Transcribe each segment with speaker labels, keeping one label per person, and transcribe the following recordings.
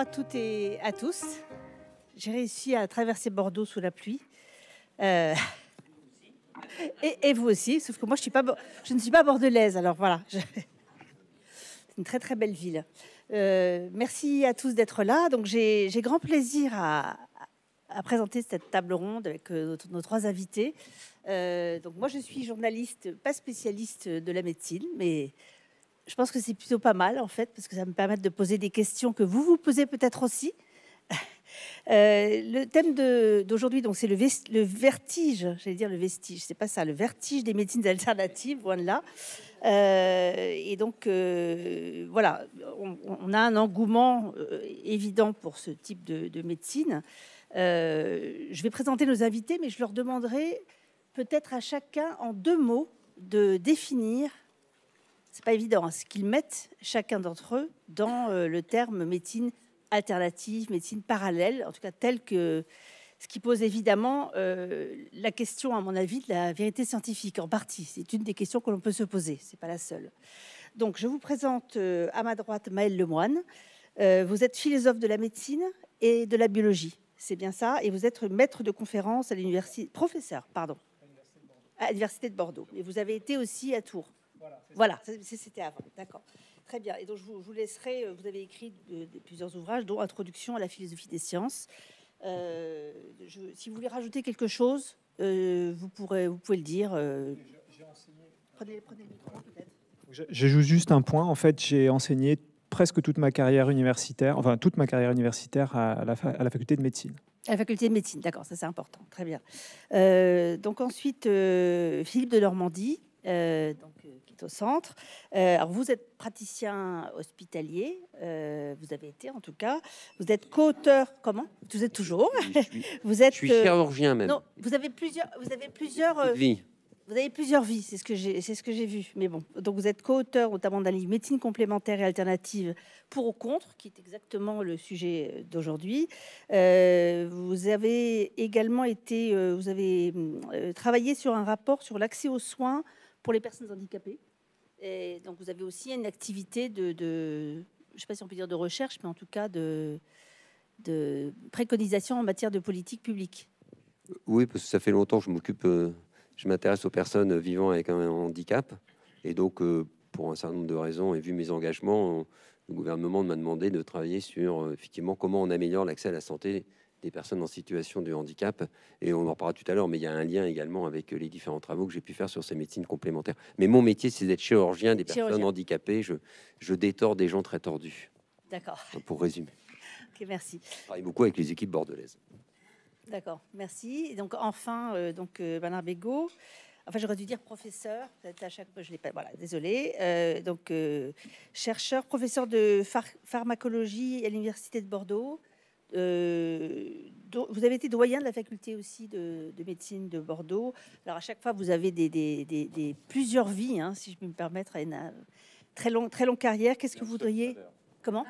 Speaker 1: à toutes et à tous. J'ai réussi à traverser Bordeaux sous la pluie. Euh, et, vous aussi, sauf que moi je, suis pas, je ne suis pas bordelaise, alors voilà. C'est une très très belle ville. Euh, merci à tous d'être là. Donc j'ai grand plaisir à, présenter cette table ronde avec euh, nos, trois invités. donc moi je suis journaliste, pas spécialiste de la médecine, mais je pense que c'est plutôt pas mal, en fait, parce que ça me permet de poser des questions que vous vous posez peut-être aussi. Euh, le thème d'aujourd'hui, donc, c'est le, le, vertige, j'allais dire le vestige, c'est pas ça, le vertige des médecines alternatives, loin de là. Euh, et donc, euh, voilà, on, a un engouement évident pour ce type de, de médecine. je vais présenter nos invités, mais je leur demanderai peut-être à chacun en deux mots de définir c'est pas évident, hein, ce qu'ils mettent chacun d'entre eux dans euh, le terme médecine alternative, médecine parallèle, en tout cas tel que ce qui pose évidemment euh, la question, à mon avis, de la vérité scientifique en partie. C'est une des questions que l'on peut se poser, ce n'est pas la seule. Donc je vous présente euh, à ma droite Maëlle Lemoine. vous êtes philosophe de la médecine et de la biologie, c'est bien ça, et vous êtes maître de conférence à l'université, professeur, pardon, à l'université de Bordeaux. Et vous avez été aussi à Tours. Voilà, c'était avant. D'accord. Très bien. Et donc, je vous, laisserai. Euh, vous avez écrit plusieurs ouvrages, dont Introduction à la philosophie des sciences. Euh, si vous voulez rajouter quelque chose, euh, vous, pouvez le dire. Je Prenez, prenez, le micro, peut-être. juste
Speaker 2: un point. En fait, j'ai enseigné presque toute ma carrière universitaire, enfin toute ma carrière universitaire à la, à la faculté de médecine.
Speaker 1: À la faculté de médecine, d'accord, ça c'est important, très bien. donc ensuite, Philippe de Normandie, donc, au centre. Euh, alors vous êtes praticien hospitalier, euh, vous avez été en tout cas. Vous êtes co-auteur, comment Vous êtes toujours. Je suis, vous êtes. chirurgien même. vous avez plusieurs. Vous avez plusieurs. Euh, vies. Vous avez plusieurs vies, c'est ce que j'ai, c'est ce que j'ai vu. Mais bon, donc vous êtes co-auteur notamment d'un livre Médecine complémentaire et alternative pour ou contre, qui est exactement le sujet d'aujourd'hui. vous avez également été, vous avez travaillé sur un rapport sur l'accès aux soins pour les personnes handicapées donc vous avez aussi une activité de, je ne sais pas si on peut dire de recherche, mais en tout cas de, de préconisation en matière de politique publique.
Speaker 3: Oui, parce que ça fait longtemps que je m'occupe, euh, je m'intéresse aux personnes vivant avec un handicap. Et donc, euh, pour un certain nombre de raisons, et vu mes engagements, le gouvernement m'a demandé de travailler sur euh, effectivement comment on améliore l'accès à la santé des personnes en situation de handicap. Et on en parlera tout à l'heure, mais il y a un lien également avec les différents travaux que j'ai pu faire sur ces médecines complémentaires. Mais mon métier, c'est d'être chirurgien des personnes handicapées. Je, je détors des gens très tordus. D'accord. Pour résumer. merci. Je beaucoup avec les équipes bordelaises.
Speaker 1: D'accord, merci. donc enfin, euh, donc euh, Bernard Bégaud. Enfin, j'aurais dû dire professeur. À chaque, je l'ai pas. Voilà, désolé. Euh, donc chercheur, professeur de pharmacologie à l'université de Bordeaux euh, vous avez été doyen de la faculté aussi de, médecine de Bordeaux. Alors à chaque fois, vous avez des, des, plusieurs vies, hein, si je peux me permettre, une très longue, très longue carrière. Qu'est-ce que vous voudriez Comment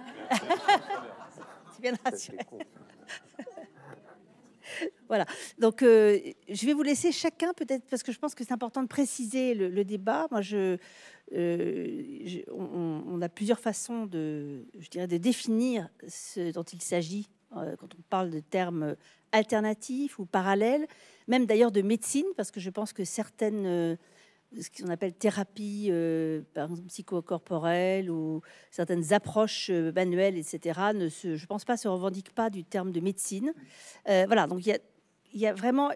Speaker 1: C'est bien rassuré. voilà. Donc, euh, je vais vous laisser chacun peut-être parce que je pense que c'est important de préciser le, débat. Moi, euh, on, on, a plusieurs façons de, je dirais, de définir ce dont il s'agit euh, quand on parle de termes alternatifs ou parallèles, même d'ailleurs de médecine, parce que je pense que certaines, euh, ce qu'on appelle thérapie, euh, psychocorporelle, ou certaines approches manuelles, etc., ne se, je pense pas, se revendiquent pas du terme de médecine. voilà, donc il y a, y a, vraiment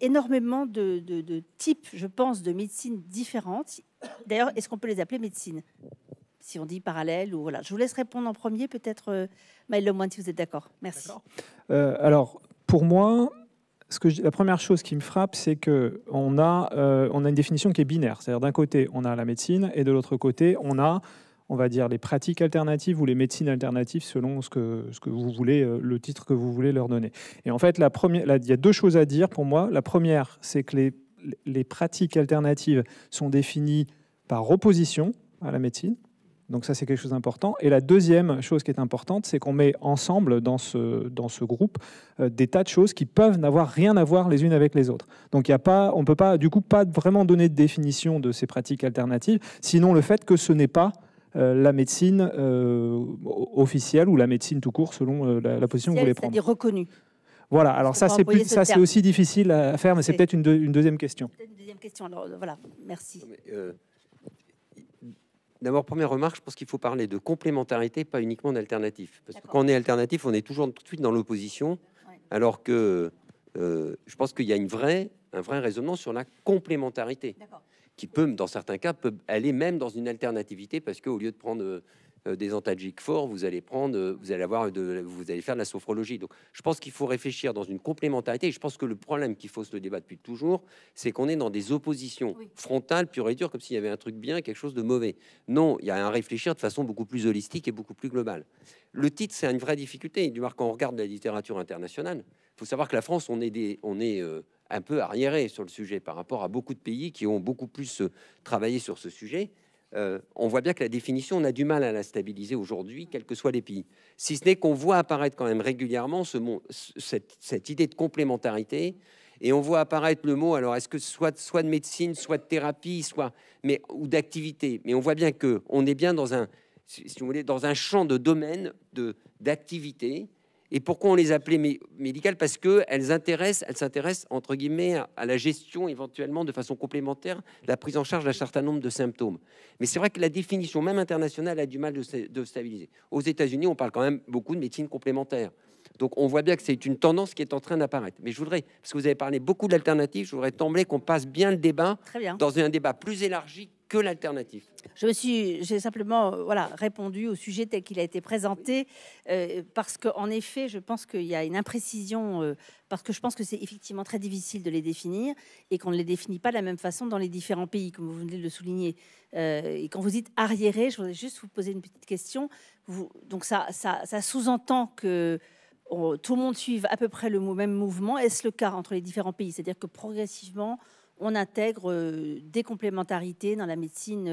Speaker 1: énormément de, de types, je pense, de médecine différentes. D'ailleurs, est-ce qu'on peut les appeler médecine si on dit parallèle ou voilà. Je vous laisse répondre en premier, peut-être euh, Maël Moine, si vous êtes d'accord. Merci.
Speaker 2: Euh, alors, pour moi, ce que la première chose qui me frappe, c'est que on a, euh, on a une définition qui est binaire. C'est-à-dire d'un côté, on a la médecine et de l'autre côté, on a on va dire les pratiques alternatives ou les médecines alternatives selon ce que, ce que vous voulez, le titre que vous voulez leur donner. Et en fait, la première, il y a deux choses à dire pour moi. La première, c'est que les pratiques alternatives sont définies par opposition à la médecine. Donc ça, c'est quelque chose d'important. Et la deuxième chose qui est importante, c'est qu'on met ensemble dans ce, dans ce groupe euh, des tas de choses qui peuvent n'avoir rien à voir les unes avec les autres. Donc y a pas, on ne peut pas, du coup, pas vraiment donner de définition de ces pratiques alternatives, sinon le fait que ce n'est pas euh, la médecine euh, officielle ou la médecine tout court, selon la, position que vous voulez prendre. C'est-à-dire reconnue. Voilà, alors ça c'est, ça c'est aussi difficile à faire, mais c'est peut-être une, une, deuxième question.
Speaker 1: Une deuxième question, alors voilà, merci.
Speaker 3: D'abord, première remarque, je pense qu'il faut parler de complémentarité, pas uniquement d'alternatif. Parce que quand on est alternatif, on est toujours tout de suite dans l'opposition, alors que euh, je pense qu'il y a une vraie, un vrai raisonnement sur la complémentarité, qui peut, dans certains cas, peut aller même dans une alternativité, parce qu'au lieu de prendre euh, euh, des antalgiques forts, vous allez prendre, euh, vous allez avoir vous allez faire de la sophrologie. Donc, je pense qu'il faut réfléchir dans une complémentarité. Et je pense que le problème qu'il fausse le débat depuis toujours, c'est qu'on est dans des oppositions frontales, pure et dure, comme s'il y avait un truc bien, quelque chose de mauvais. Non, il y a à réfléchir de façon beaucoup plus holistique et beaucoup plus globale. Le titre, c'est une vraie difficulté. Du quand on regarde la littérature internationale, il faut savoir que la France, on est euh, un peu arriéré sur le sujet par rapport à beaucoup de pays qui ont beaucoup plus travaillé sur ce sujet. Euh, on voit bien que la définition, on a du mal à la stabiliser aujourd'hui, quels que soient les pays. Si ce n'est qu'on voit apparaître quand même régulièrement cette, idée de complémentarité, et on voit apparaître le mot, alors est-ce que soit, soit de médecine, soit de thérapie, soit, mais, ou d'activité, mais on voit bien que est bien dans un, si vous voulez, dans un champ de domaine d'activité et pourquoi on les appelait médicales Parce qu'elles intéressent, elles s'intéressent entre guillemets à, la gestion éventuellement de façon complémentaire, la prise en charge d'un certain nombre de symptômes. Mais c'est vrai que la définition même internationale a du mal de, de stabiliser. Aux États-Unis, on parle quand même beaucoup de médecine complémentaire. Donc on voit bien que c'est une tendance qui est en train d'apparaître. Mais je voudrais, parce que vous avez parlé beaucoup d'alternatives, je voudrais tomber qu'on passe bien le débat dans un débat plus élargi que l'alternative.
Speaker 1: Je me suis, j'ai simplement, euh, voilà, répondu au sujet tel qu'il a été présenté, euh, parce qu'en effet, je pense qu'il y a une imprécision, euh, parce que je pense que c'est effectivement très difficile de les définir et qu'on ne les définit pas de la même façon dans les différents pays, comme vous venez de le souligner. et quand vous dites arriéré, je voudrais juste vous poser une petite question. Vous, donc ça, ça, sous-entend que oh, tout le monde suive à peu près le même mouvement. Est-ce le cas entre les différents pays C'est-à-dire que progressivement, on intègre euh, des complémentarités dans la médecine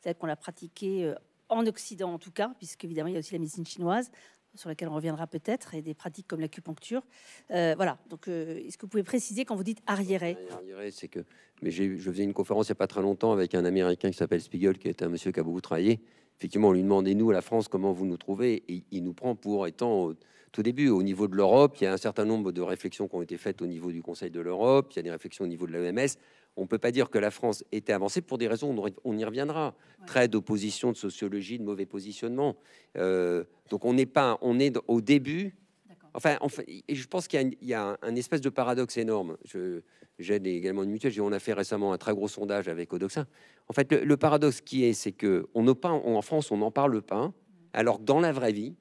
Speaker 1: celle euh, qu'on l'a pratiquée euh, en Occident en tout cas, puisque évidemment il y a aussi la médecine chinoise sur laquelle on reviendra peut-être, et des pratiques comme l'acupuncture. voilà, donc est-ce que vous pouvez préciser quand vous dites arriéré Arriéré,
Speaker 3: c'est que... Mais je faisais une conférence il n'y a pas très longtemps avec un Américain qui s'appelle Spiegel, qui est un monsieur qui a beaucoup travaillé, effectivement, on lui demandait, nous, à la France, comment vous nous trouvez, et il nous prend pour étant au tout début. Au niveau de l'Europe, il y a un certain nombre de réflexions qui ont été faites au niveau du Conseil de l'Europe, il y a des réflexions au niveau de l'OMS. On ne peut pas dire que la France était avancée pour des raisons, on y reviendra. Très d'opposition, de sociologie, de mauvais positionnement. Euh, donc on n'est pas, on est au début. Enfin, je pense qu'il y, y, a un espèce de paradoxe énorme. Je, j'aide également une mutuelle. On a fait récemment un très gros sondage avec Odoxa. En fait, le, paradoxe qui est, c'est que on pas, en France, on n'en parle pas, alors que dans la vraie vie,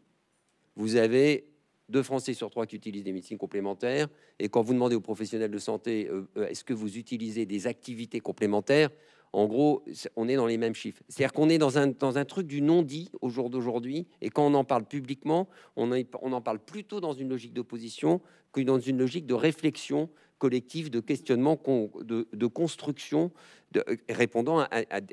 Speaker 3: vous avez deux Français sur trois qui utilisent des médecines complémentaires. Et quand vous demandez aux professionnels de santé, euh, euh, est-ce que vous utilisez des activités complémentaires en gros, on est dans les mêmes chiffres. C'est-à-dire qu'on est dans dans un truc du non-dit au jour d'aujourd'hui, et quand on en parle publiquement, on, en parle plutôt dans une logique d'opposition que dans une logique de réflexion collectif de questionnement, de, construction, de, euh, répondant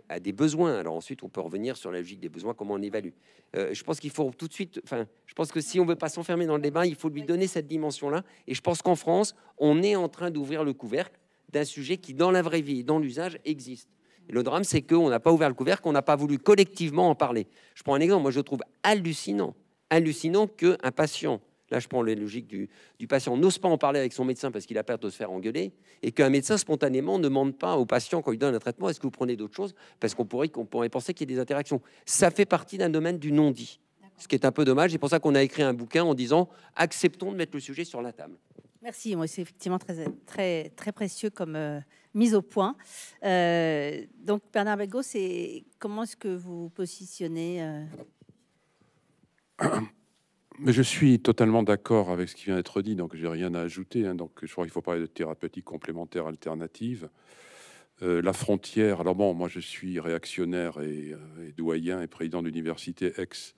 Speaker 3: à, des besoins. Alors ensuite, on peut revenir sur la logique des besoins, comment on évalue. Euh, je pense qu'il faut tout de suite, enfin, je pense que si on veut pas s'enfermer dans le débat, il faut lui donner cette dimension-là. Et je pense qu'en France, on est en train d'ouvrir le couvercle d'un sujet qui, dans la vraie vie dans l'usage, existe. Et le drame, c'est qu'on n'a pas ouvert le couvercle, on n'a pas voulu collectivement en parler. Je prends un exemple, moi je trouve hallucinant, hallucinant qu'un patient là je prends les logiques du, patient, n'ose pas en parler avec son médecin parce qu'il a peur de se faire engueuler, et qu'un médecin spontanément ne demande pas au patient quand il donne un traitement, est-ce que vous prenez d'autres choses, parce qu'on pourrait, penser qu'il y a des interactions. Ça fait partie d'un domaine du non-dit, ce qui est un peu dommage, c'est pour ça qu'on a écrit un bouquin en disant, acceptons de mettre le sujet sur la table.
Speaker 1: Merci, c'est effectivement très, très, très précieux comme euh, mise au point. Euh, donc Bernard Belgaud, comment est-ce que vous positionnez euh?
Speaker 4: Mais je suis totalement d'accord avec ce qui vient d'être dit, donc j'ai rien à ajouter. Hein. donc je crois qu'il faut parler de thérapeutique complémentaire alternative. Euh, la frontière, alors bon, moi je suis réactionnaire et, euh, doyen et président d'université ex.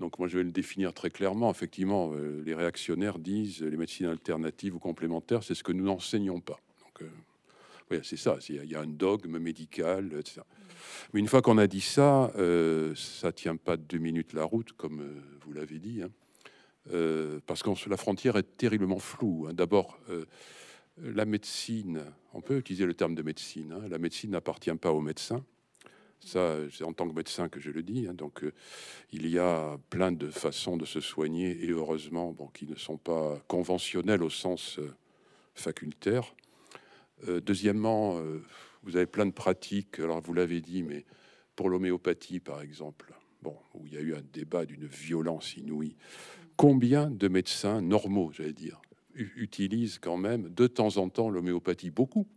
Speaker 4: Donc moi je vais le définir très clairement. Effectivement, euh, les réactionnaires disent les médecines alternatives ou complémentaires, c'est ce que nous n'enseignons pas. Donc c'est ça, il y a un dogme médical, etc. Mais une fois qu'on a dit ça, ça tient pas deux minutes la route, comme vous l'avez dit. Hein. Euh, parce que la frontière est terriblement floue. Hein. D'abord, euh, la médecine, on peut utiliser le terme de médecine, hein. la médecine n'appartient pas aux médecins. Ça, c'est en tant que médecin que je le dis. Hein. Donc, euh, il y a plein de façons de se soigner, et heureusement, bon, qui ne sont pas conventionnelles au sens facultaire. deuxièmement, vous avez plein de pratiques. Alors, vous l'avez dit, mais pour l'homéopathie, par exemple, bon, où il y a eu un débat d'une violence inouïe combien de médecins normaux, j'allais dire, utilisent quand même de temps en temps l'homéopathie Beaucoup.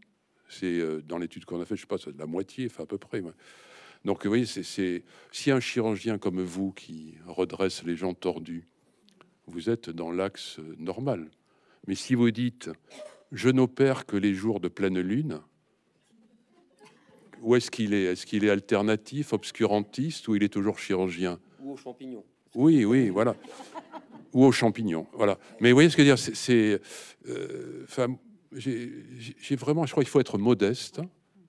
Speaker 4: C'est euh, dans l'étude qu'on a faite, je sais pas, la moitié, enfin à peu près. Donc vous voyez, c'est si un chirurgien comme vous qui redresse les gens tordus, vous êtes dans l'axe euh, normal. Mais si vous dites je n'opère que les jours de pleine lune, où est-ce qu'il est Est-ce qu'il est, est alternatif, obscurantiste ou il est toujours chirurgien
Speaker 3: Ou aux champignons.
Speaker 4: Oui, oui, voilà ou aux champignons. Voilà. Mais vous voyez ce que je veux dire C'est, euh, j'ai vraiment, je crois qu'il faut être modeste.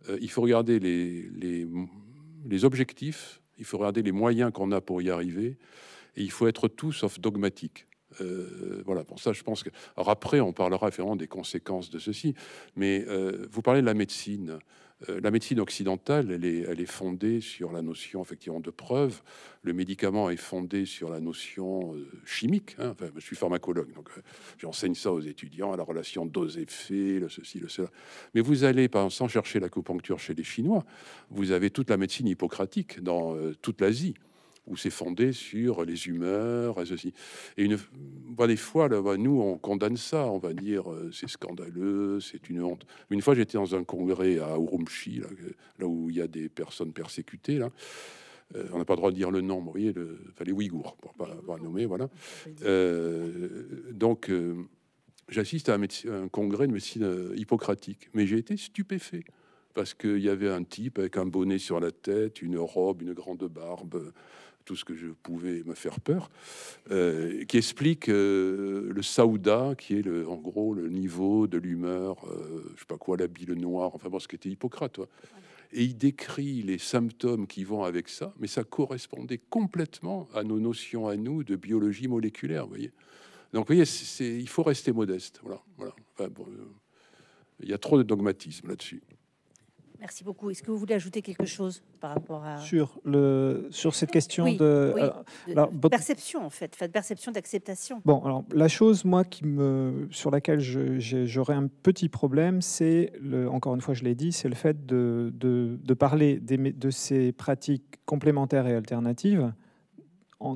Speaker 4: Euh, il faut regarder les, les, objectifs, il faut regarder les moyens qu'on a pour y arriver, et il faut être tout sauf dogmatique. Euh, voilà, pour ça, je pense que. après, on parlera des conséquences de ceci, mais vous parlez de la médecine. Euh, la médecine occidentale, elle est, fondée sur la notion effectivement de preuve. Le médicament est fondé sur la notion euh, chimique. Hein. je suis pharmacologue, donc euh, j'enseigne ça aux étudiants, à la relation dose-effet, le ceci, le cela. Mais vous allez, sans chercher l'acupuncture chez les Chinois, vous avez toute la médecine hippocratique dans toute l'Asie où c'est fondé sur les humeurs, et ceci. Et une, bah, des fois, là, bah, nous, on condamne ça, on va dire euh, c'est scandaleux, c'est une honte. Une fois, j'étais dans un congrès à Urumqi, là, euh, où il y a des personnes persécutées, là. Euh, on n'a pas le droit de dire le nom, vous voyez, le, les Ouïghours, pour pas, pas nommer, voilà. donc, j'assiste à un, médecin, un, congrès de médecine hippocratique, mais j'ai été stupéfait parce qu'il y avait un type avec un bonnet sur la tête, une robe, une grande barbe, tout ce que je pouvais me faire peur, euh, qui explique euh, le Saouda, qui est le, en gros le niveau de l'humeur, euh, je sais pas quoi, l'habit, le noir, enfin bon, ce qui était Hippocrate. Et il décrit les symptômes qui vont avec ça, mais ça correspondait complètement à nos notions à nous de biologie moléculaire, vous voyez. Donc, vous voyez, c'est, il faut rester modeste. Voilà, il y a trop de dogmatisme là-dessus.
Speaker 1: Merci beaucoup. Est-ce que vous voulez ajouter quelque chose par rapport à sur
Speaker 4: le sur cette question de,
Speaker 1: perception en fait, de perception d'acceptation.
Speaker 2: Bon, alors la chose moi qui me sur laquelle j'aurais un petit problème, c'est encore une fois je l'ai dit, c'est le fait de, de, parler des, de ces pratiques complémentaires et alternatives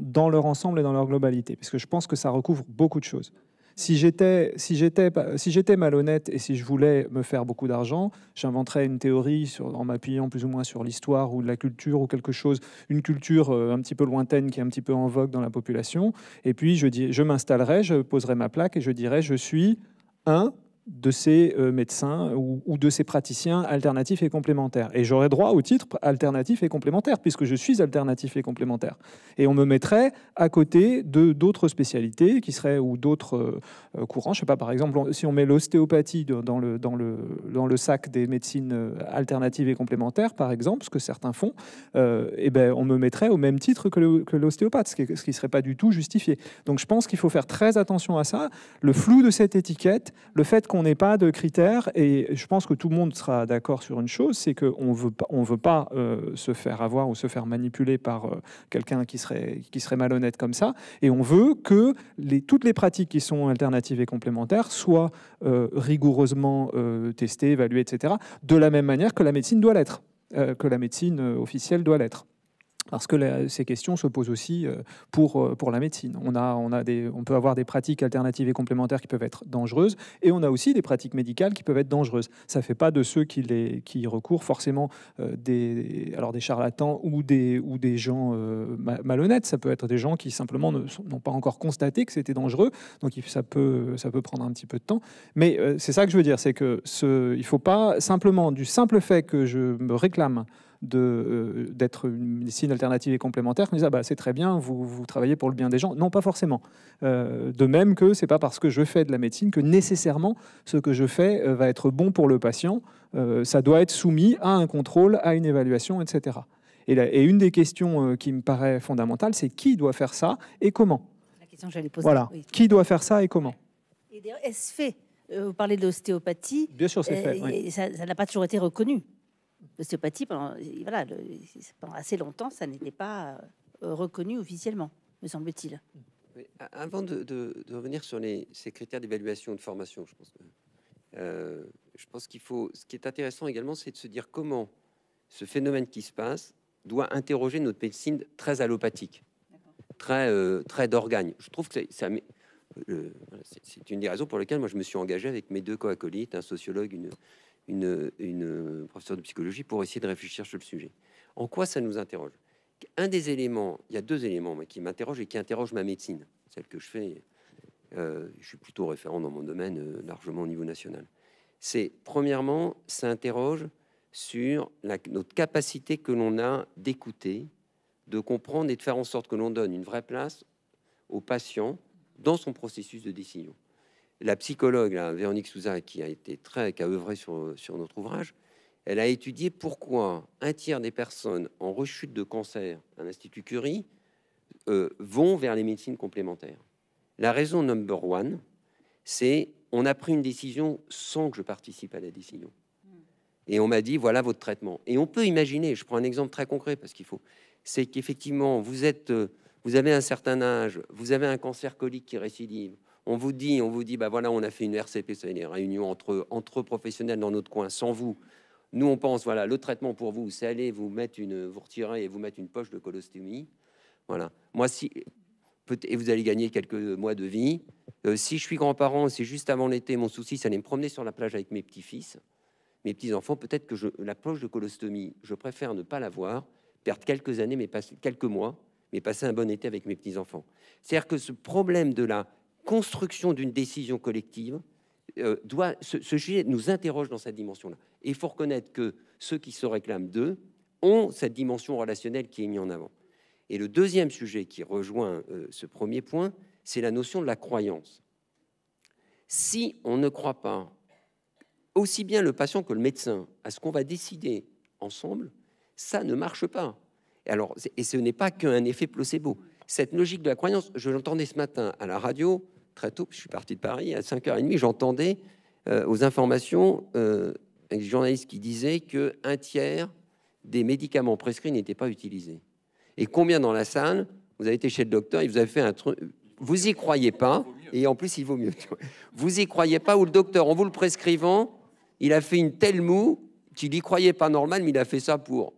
Speaker 2: dans leur ensemble et dans leur globalité, parce que je pense que ça recouvre beaucoup de choses. Si j'étais si j'étais malhonnête et si je voulais me faire beaucoup d'argent, j'inventerais une théorie en m'appuyant plus ou moins sur l'histoire ou de la culture ou quelque chose, une culture euh, un petit peu lointaine qui est un petit peu en vogue dans la population. Et puis je dis, je m'installerais, je poserais ma plaque et je dirais je suis un de ces euh, médecins ou, de ces praticiens alternatifs et complémentaires. Et j'aurais droit au titre alternatif et complémentaire, puisque je suis alternatif et complémentaire. Et on me mettrait à côté de d'autres spécialités qui seraient ou d'autres euh, euh, courants. Je sais pas, par exemple, si on met l'ostéopathie dans le, dans, le, dans le sac des médecines alternatives et complémentaires, par exemple, ce que certains font, et eh ben, on me mettrait au même titre que l'ostéopathe, ce qui ne serait pas du tout justifié. Donc je pense qu'il faut faire très attention à ça. Le flou de cette étiquette, le fait qu'on on n'ait pas de critères, et je pense que tout le monde sera d'accord sur une chose, c'est qu'on veut pas, on veut pas euh, se faire avoir ou se faire manipuler par euh, quelqu'un qui serait, qui serait malhonnête comme ça, et on veut que les, toutes les pratiques qui sont alternatives et complémentaires soient euh, rigoureusement testées, évaluées, etc., de la même manière que la médecine doit l'être, que la médecine officielle doit l'être parce que ces questions se posent aussi euh, pour, euh, pour la médecine. On, a, on, a des, on peut avoir des pratiques alternatives et complémentaires qui peuvent être dangereuses, et on a aussi des pratiques médicales qui peuvent être dangereuses. Ça ne fait pas de ceux qui, les, qui y recourent forcément euh, des, alors des charlatans ou des, ou des gens malhonnêtes. Ça peut être des gens qui simplement n'ont pas encore constaté que c'était dangereux, donc ça peut, ça peut prendre un petit peu de temps. Mais c'est ça que je veux dire, c'est que ce, il ne faut pas simplement du simple fait que je me réclame euh, d'être une médecine alternative et complémentaire mais ah bah, c'est très bien, vous, vous, travaillez pour le bien des gens. Non, pas forcément. Euh, de même que c'est pas parce que je fais de la médecine que nécessairement ce que je fais euh, va être bon pour le patient. ça doit être soumis à un contrôle, à une évaluation, etc. Et, et une des questions qui me paraît fondamentale, c'est qui doit faire ça et comment.
Speaker 1: La question que j'allais poser. Voilà.
Speaker 2: Qui doit faire ça et comment
Speaker 1: est-ce fait vous parlez de l'ostéopathie. Bien sûr, c'est fait. Ça n'a pas toujours été reconnu. L'ostéopathie, pendant, assez longtemps, ça n'était pas euh, reconnu officiellement, me semble-t-il.
Speaker 3: Euh, avant de, revenir sur ces critères d'évaluation de formation, je pense, euh, je pense qu'il faut. Ce qui est intéressant également, c'est de se dire comment ce phénomène qui se passe doit interroger notre médecine très allopathique, très très d'organes. Je trouve que ça, c'est une des raisons pour lesquelles moi je me suis engagé avec mes deux co-acolytes, un sociologue, une, une, professeure de psychologie pour essayer de réfléchir sur le sujet. En quoi ça nous interroge Un des éléments, il y a deux éléments qui m'interrogent et qui interrogent ma médecine, celle que je fais. Euh, je suis plutôt référent dans mon domaine euh, largement au niveau national. C'est premièrement, ça interroge sur la, notre capacité que l'on a d'écouter, de comprendre et de faire en sorte que l'on donne une vraie place au patient dans son processus de décision la psychologue Véronique Souza, qui a été très, qui œuvré sur, notre ouvrage, elle a étudié pourquoi un tiers des personnes en rechute de cancer à l'Institut Curie euh, vont vers les médecines complémentaires. La raison number one, c'est on a pris une décision sans que je participe à la décision. Et on m'a dit, voilà votre traitement. Et on peut imaginer, je prends un exemple très concret parce qu'il faut, c'est qu'effectivement, vous êtes, euh, vous avez un certain âge, vous avez un cancer colique qui récidive, on vous dit, on vous dit, bah voilà, on a fait une RCP, c'est une réunion entre, entre professionnels dans notre coin, sans vous. Nous, on pense, voilà, le traitement pour vous, c'est aller vous mettre une, vous retirer et vous mettre une poche de colostomie. Voilà. Moi, si, peut et vous allez gagner quelques mois de vie. Euh, si je suis grand-parent, c'est juste avant l'été, mon souci, c'est aller me promener sur la plage avec mes petits-fils, mes petits-enfants. Peut-être que je, la poche de colostomie, je préfère ne pas l'avoir, perdre quelques années, mais passer quelques mois, mais passer un bon été avec mes petits-enfants. C'est-à-dire que ce problème de la construction d'une décision collective euh, doit, ce, sujet nous interroge dans cette dimension-là. Et il faut reconnaître que ceux qui se réclament d'eux ont cette dimension relationnelle qui est mise en avant. Et le deuxième sujet qui rejoint euh, ce premier point, c'est la notion de la croyance. Si on ne croit pas aussi bien le patient que le médecin à ce qu'on va décider ensemble, ça ne marche pas. Et alors, et ce n'est pas qu'un effet placebo. Cette logique de la croyance, je l'entendais ce matin à la radio, très tôt, je suis parti de Paris, à 5h30, j'entendais euh, aux informations euh, avec des qui disait que un tiers des médicaments prescrits n'étaient pas utilisés. Et combien dans la salle, vous avez été chez le docteur, il vous avez fait un truc, vous y croyez pas, et en plus il vaut mieux. Vous y croyez pas, ou le docteur, en vous le prescrivant, il a fait une telle moue qu'il n'y croyait pas normal, mais il a fait ça pour.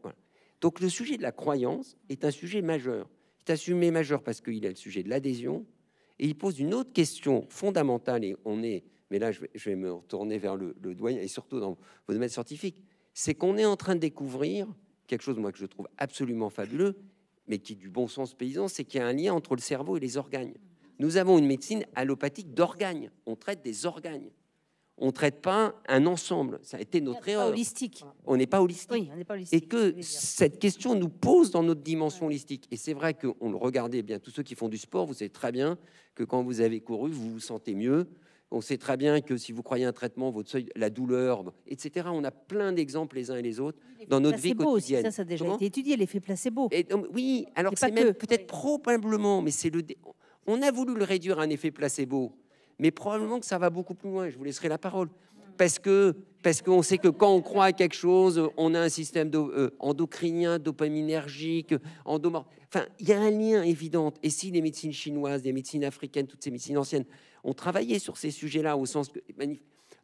Speaker 3: Donc le sujet de la croyance est un sujet majeur. C'est assumé majeur parce qu'il est le sujet de l'adhésion, et il pose une autre question fondamentale, et on est, mais là je vais, me retourner vers le, le, et surtout dans vos domaines scientifiques, c'est qu'on est en train de découvrir quelque chose, moi, que je trouve absolument fabuleux, mais qui du bon sens paysan, c'est qu'il y a un lien entre le cerveau et les organes. Nous avons une médecine allopathique d'organes, on traite des organes on ne traite pas un ensemble. Ça a été notre erreur. Holistique. On n'est pas holistique. Et que cette question nous pose dans notre dimension holistique. Et c'est vrai qu'on le regardait bien. Tous ceux qui font du sport, vous savez très bien que quand vous avez couru, vous vous sentez mieux. On sait très bien que si vous croyez un traitement, votre seuil, la douleur, etc. On a plein d'exemples les uns et les autres dans notre vie quotidienne. Aussi, ça, ça a déjà été
Speaker 1: étudié, l'effet placebo. Et, oui,
Speaker 3: alors c'est même peut-être probablement, mais c'est le. On a voulu le réduire à un effet placebo mais probablement que ça va beaucoup plus loin. Je vous laisserai la parole. Parce que parce qu'on sait que quand on croit à quelque chose, on a un système euh, endocrinien, dopaminergique, endomorphique. Enfin, il y a un lien évident. Et si les médecines chinoises, les médecines africaines, toutes ces médecines anciennes ont travaillé sur ces sujets-là, au sens que.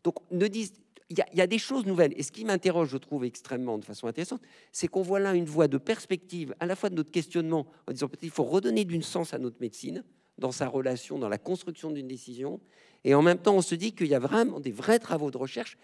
Speaker 3: Donc, ne disent. Il y, y, a des choses nouvelles. Et ce qui m'interroge, je trouve extrêmement de façon intéressante, c'est qu'on voit là une voie de perspective, à la fois de notre questionnement, en disant peut-être qu'il faut redonner du sens à notre médecine, dans sa relation, dans la construction d'une décision. Et en même temps, on se dit qu'il y a vraiment des vrais travaux de recherche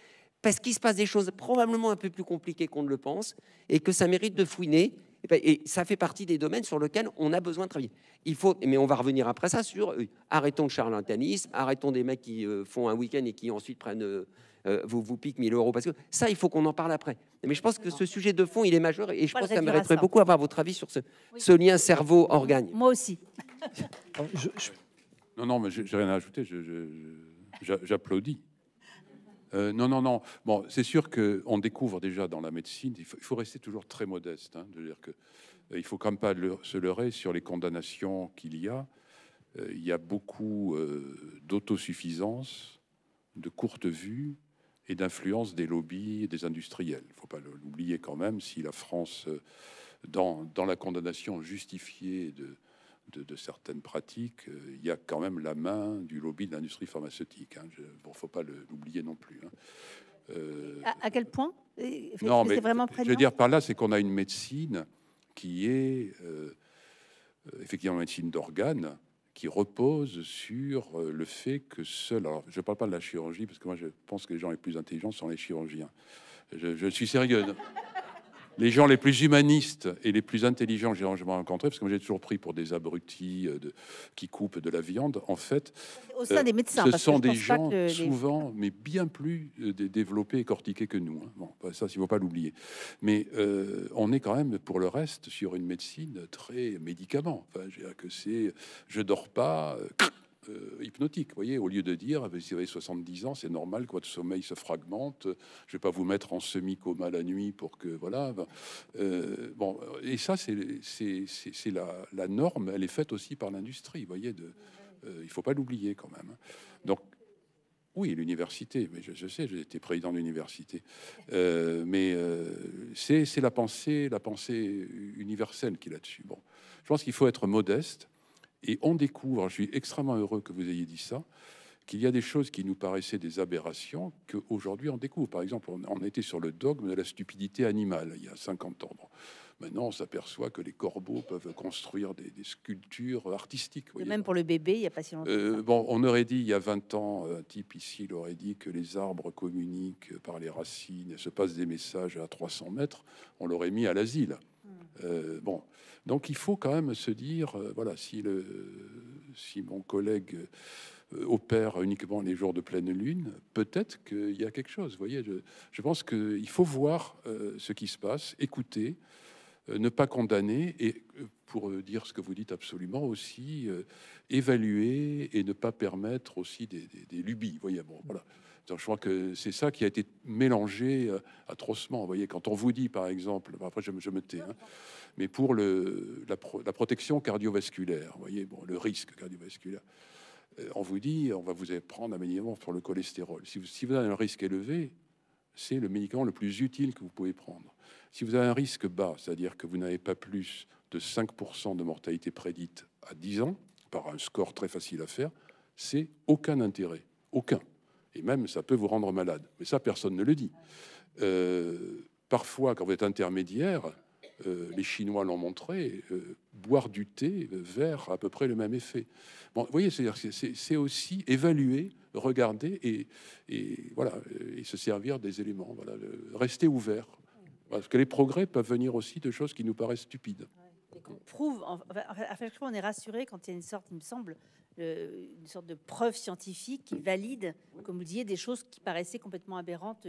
Speaker 3: parce qu'il se passe des choses probablement un peu plus compliquées qu'on ne le pense et que ça mérite de fouiner. Et, ben, ça fait partie des domaines sur lesquels on a besoin de travailler. Il faut, mais on va revenir après ça sur euh, arrêtons le charlatanisme, arrêtons des mecs qui euh, font un week-end et qui ensuite prennent euh, euh, vous, vous pique 1000 euros. Parce que ça, il faut qu'on en parle après. Mais je pense que ce sujet de fond, il est majeur et je pense que ça mériterait beaucoup avoir votre avis sur ce, lien cerveau-organe. Moi aussi.
Speaker 4: Non, non, mais j'ai rien à ajouter. J'applaudis. Euh, non, non, non. Bon, c'est sûr qu'on découvre déjà dans la médecine, il faut, rester toujours très modeste. Hein, de dire que, euh, il faut quand même pas se leurrer sur les condamnations qu'il y a. il y a beaucoup d'autosuffisance, de courte vue, et d'influence des lobbies et des industriels. Il ne faut pas l'oublier quand même, si la France, euh, dans, la condamnation justifiée de, de, certaines pratiques, euh, il y a quand même la main du lobby de l'industrie pharmaceutique. Hein. ne faut pas l'oublier non plus. Hein. Euh,
Speaker 1: à, quel point Non, mais vraiment je veux dire
Speaker 4: par là, c'est qu'on a une médecine qui est effectivement une médecine d'organes, qui repose sur euh, le fait que seul, alors je ne parle pas de la chirurgie, parce que moi je pense que les gens les plus intelligents sont les chirurgiens. Je, je suis sérieux les gens les plus humanistes et les plus intelligents que j'ai rencontrés, parce que moi j'ai toujours pris pour des abrutis euh, qui coupent de la viande, en fait, euh, médecins, ce sont des gens souvent, mais bien plus euh, développés et cortiqués que nous. Hein. Bah, ça, il ne faut pas l'oublier. Mais on est quand même, pour le reste, sur une médecine très médicament. Enfin, que c'est, je dors pas. Euh, hypnotique. voyez, au lieu de dire, si vous avez 70 ans, c'est normal que votre sommeil se fragmente. Je vais pas vous mettre en semi-coma la nuit pour que voilà. Ben, euh, bon, et ça, c'est la, la, norme. Elle est faite aussi par l'industrie. voyez, de, euh, il faut pas l'oublier quand même. Hein. Donc oui, l'université, mais je, sais, j'ai été président d'université. Euh, mais c'est la pensée, la pensée universelle qui est là-dessus. Bon, je pense qu'il faut être modeste, et on découvre, je suis extrêmement heureux que vous ayez dit ça, qu'il y a des choses qui nous paraissaient des aberrations qu'aujourd'hui on découvre. Par exemple, on, était sur le dogme de la stupidité animale il y a 50 ans. Maintenant, on s'aperçoit que les corbeaux peuvent construire des, sculptures artistiques. Même
Speaker 1: pour le bébé, il n'y a pas si longtemps. Euh,
Speaker 4: bon, on aurait dit il y a 20 ans, un type ici il aurait dit que les arbres communiquent par les racines et se passent des messages à 300 mètres. On l'aurait mis à l'asile. Euh, bon, donc il faut quand même se dire, euh, voilà, si, le, si mon collègue euh, opère uniquement les jours de pleine lune, peut-être qu'il y a quelque chose. Vous voyez, je, je pense qu'il faut voir ce qui se passe, écouter, ne pas condamner et, pour dire ce que vous dites absolument, aussi évaluer et ne pas permettre aussi des, des lubies. Vous voyez, bon, voilà. Donc, je crois que c'est ça qui a été mélangé euh, atrocement. Vous voyez, quand on vous dit, par exemple, après je, me tais, hein, mais pour le, la, protection cardiovasculaire, vous voyez, bon, le risque cardiovasculaire, euh, on vous dit, on va vous prendre un médicament pour le cholestérol. Si vous, si vous avez un risque élevé, c'est le médicament le plus utile que vous pouvez prendre. Si vous avez un risque bas, c'est-à-dire que vous n'avez pas plus de 5% de mortalité prédite à 10 ans, par un score très facile à faire, c'est aucun intérêt, aucun et même ça peut vous rendre malade. Mais ça, personne ne le dit. Euh, parfois, quand vous êtes intermédiaire, euh, les Chinois l'ont montré, euh, boire du thé vert a à peu près le même effet. Bon, vous voyez, c'est aussi évaluer, regarder et, voilà, et se servir des éléments. Voilà, rester ouvert. Parce que les progrès peuvent venir aussi de choses qui nous paraissent stupides
Speaker 1: prouve, on est rassuré quand il y a une sorte, il me semble, une sorte de preuve scientifique qui valide, comme vous disiez, des choses qui paraissaient complètement aberrantes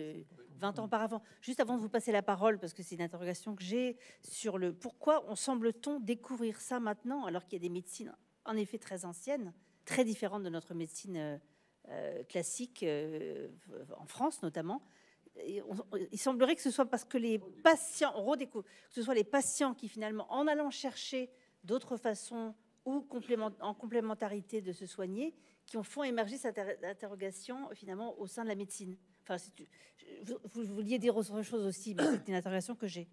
Speaker 1: 20 euh, ans auparavant. Juste avant de vous passer la parole, parce que c'est une interrogation que j'ai sur le pourquoi on semble-t-on découvrir ça maintenant, alors qu'il y a des médecines en effet très anciennes, très différentes de notre médecine euh, euh, classique, en France notamment il semblerait que ce soit parce que les patients, que ce soit les patients qui finalement, en allant chercher d'autres façons ou en complémentarité de se soigner, qui ont font émerger cette interrogation finalement au sein de la médecine. Enfin, vous, vouliez dire autre chose aussi, mais c'est une interrogation que j'ai.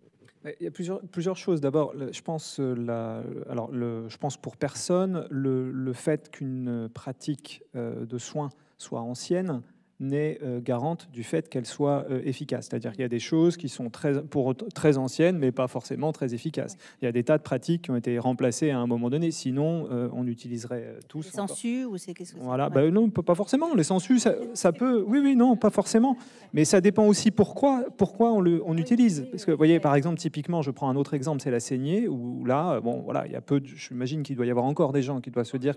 Speaker 2: Il y a plusieurs, choses. D'abord, je pense, euh, alors, je pense pour personne, le fait qu'une pratique euh, de soins soit ancienne n'est euh, garante du fait qu'elle soit euh, efficace. C'est-à-dire qu'il y a des choses qui sont très, pour, très anciennes, mais pas forcément très efficaces. Il y a des tas de pratiques qui ont été remplacées à un moment donné. Sinon, euh, on utiliserait tous. Les sensus
Speaker 1: ou c'est qu'est-ce que Voilà,
Speaker 2: bah, non, pas forcément. Les census, ça, peut. Oui, oui, non, pas forcément. Mais ça dépend aussi pourquoi, pourquoi on, le, on utilise. Parce que, vous voyez, par exemple, typiquement, je prends un autre exemple, c'est la saignée, où là, bon, voilà, il y a peu. J'imagine qu'il doit y avoir encore des gens qui doivent se dire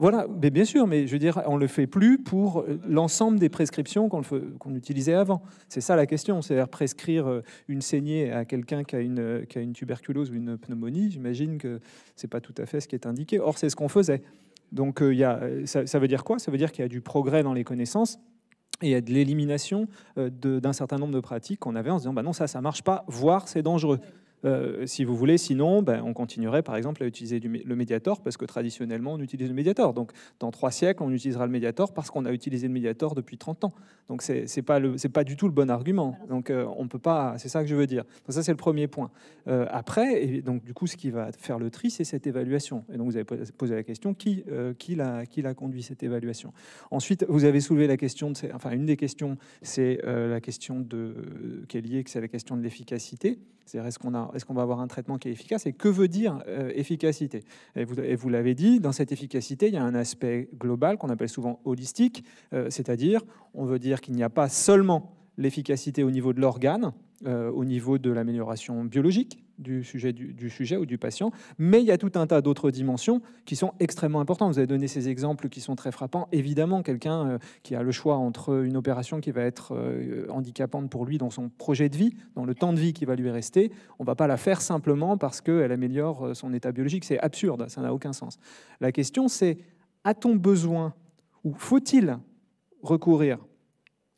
Speaker 2: voilà, bien sûr, mais je veux dire, on ne le fait plus pour euh, l'ensemble des prescriptions qu'on utilisait avant. C'est ça la question, c'est-à-dire prescrire euh, une saignée à quelqu'un euh, qui, a une tuberculose ou une pneumonie, j'imagine que ce n'est pas tout à fait ce qui est indiqué. Or, c'est ce qu'on faisait. Donc, ça, veut dire quoi Ça veut dire qu'il y a du progrès dans les connaissances, et a de l'élimination d'un certain nombre de pratiques qu'on avait en se disant bah non ça ça marche pas voire c'est dangereux euh, si vous voulez, sinon, ben, on continuerait par exemple à utiliser le médiator parce que traditionnellement, on utilise le médiator, Donc, dans trois siècles, on utilisera le médiator parce qu'on a utilisé le médiator depuis 30 ans. Donc, c'est n'est pas, pas du tout le bon argument. Donc, euh, on peut pas. C'est ça que je veux dire. ça, c'est le premier point. Euh, après, et donc, du coup, ce qui va faire le tri, c'est cette évaluation. Et donc, vous avez posé la question qui, l'a, qui l'a conduit cette évaluation Ensuite, vous avez soulevé la question, de, enfin, une des questions, c'est la question de, qui est liée, c'est la question de l'efficacité. C'est-à-dire, est-ce qu'on a est-ce qu'on va avoir un traitement qui est efficace et que veut dire euh, efficacité Et vous, l'avez dit, dans cette efficacité, il y a un aspect global qu'on appelle souvent holistique, euh, c'est-à-dire on veut dire qu'il n'y a pas seulement l'efficacité au niveau de l'organe, euh, au niveau de l'amélioration biologique du sujet, ou du patient, mais il y a tout un tas d'autres dimensions qui sont extrêmement importantes. Vous avez donné ces exemples qui sont très frappants. Évidemment, quelqu'un euh, qui a le choix entre une opération qui va être euh, handicapante pour lui dans son projet de vie, dans le temps de vie qui va lui rester, on ne va pas la faire simplement parce qu'elle améliore son état biologique. C'est absurde, ça n'a aucun sens. La question, c'est a-t-on besoin ou faut-il recourir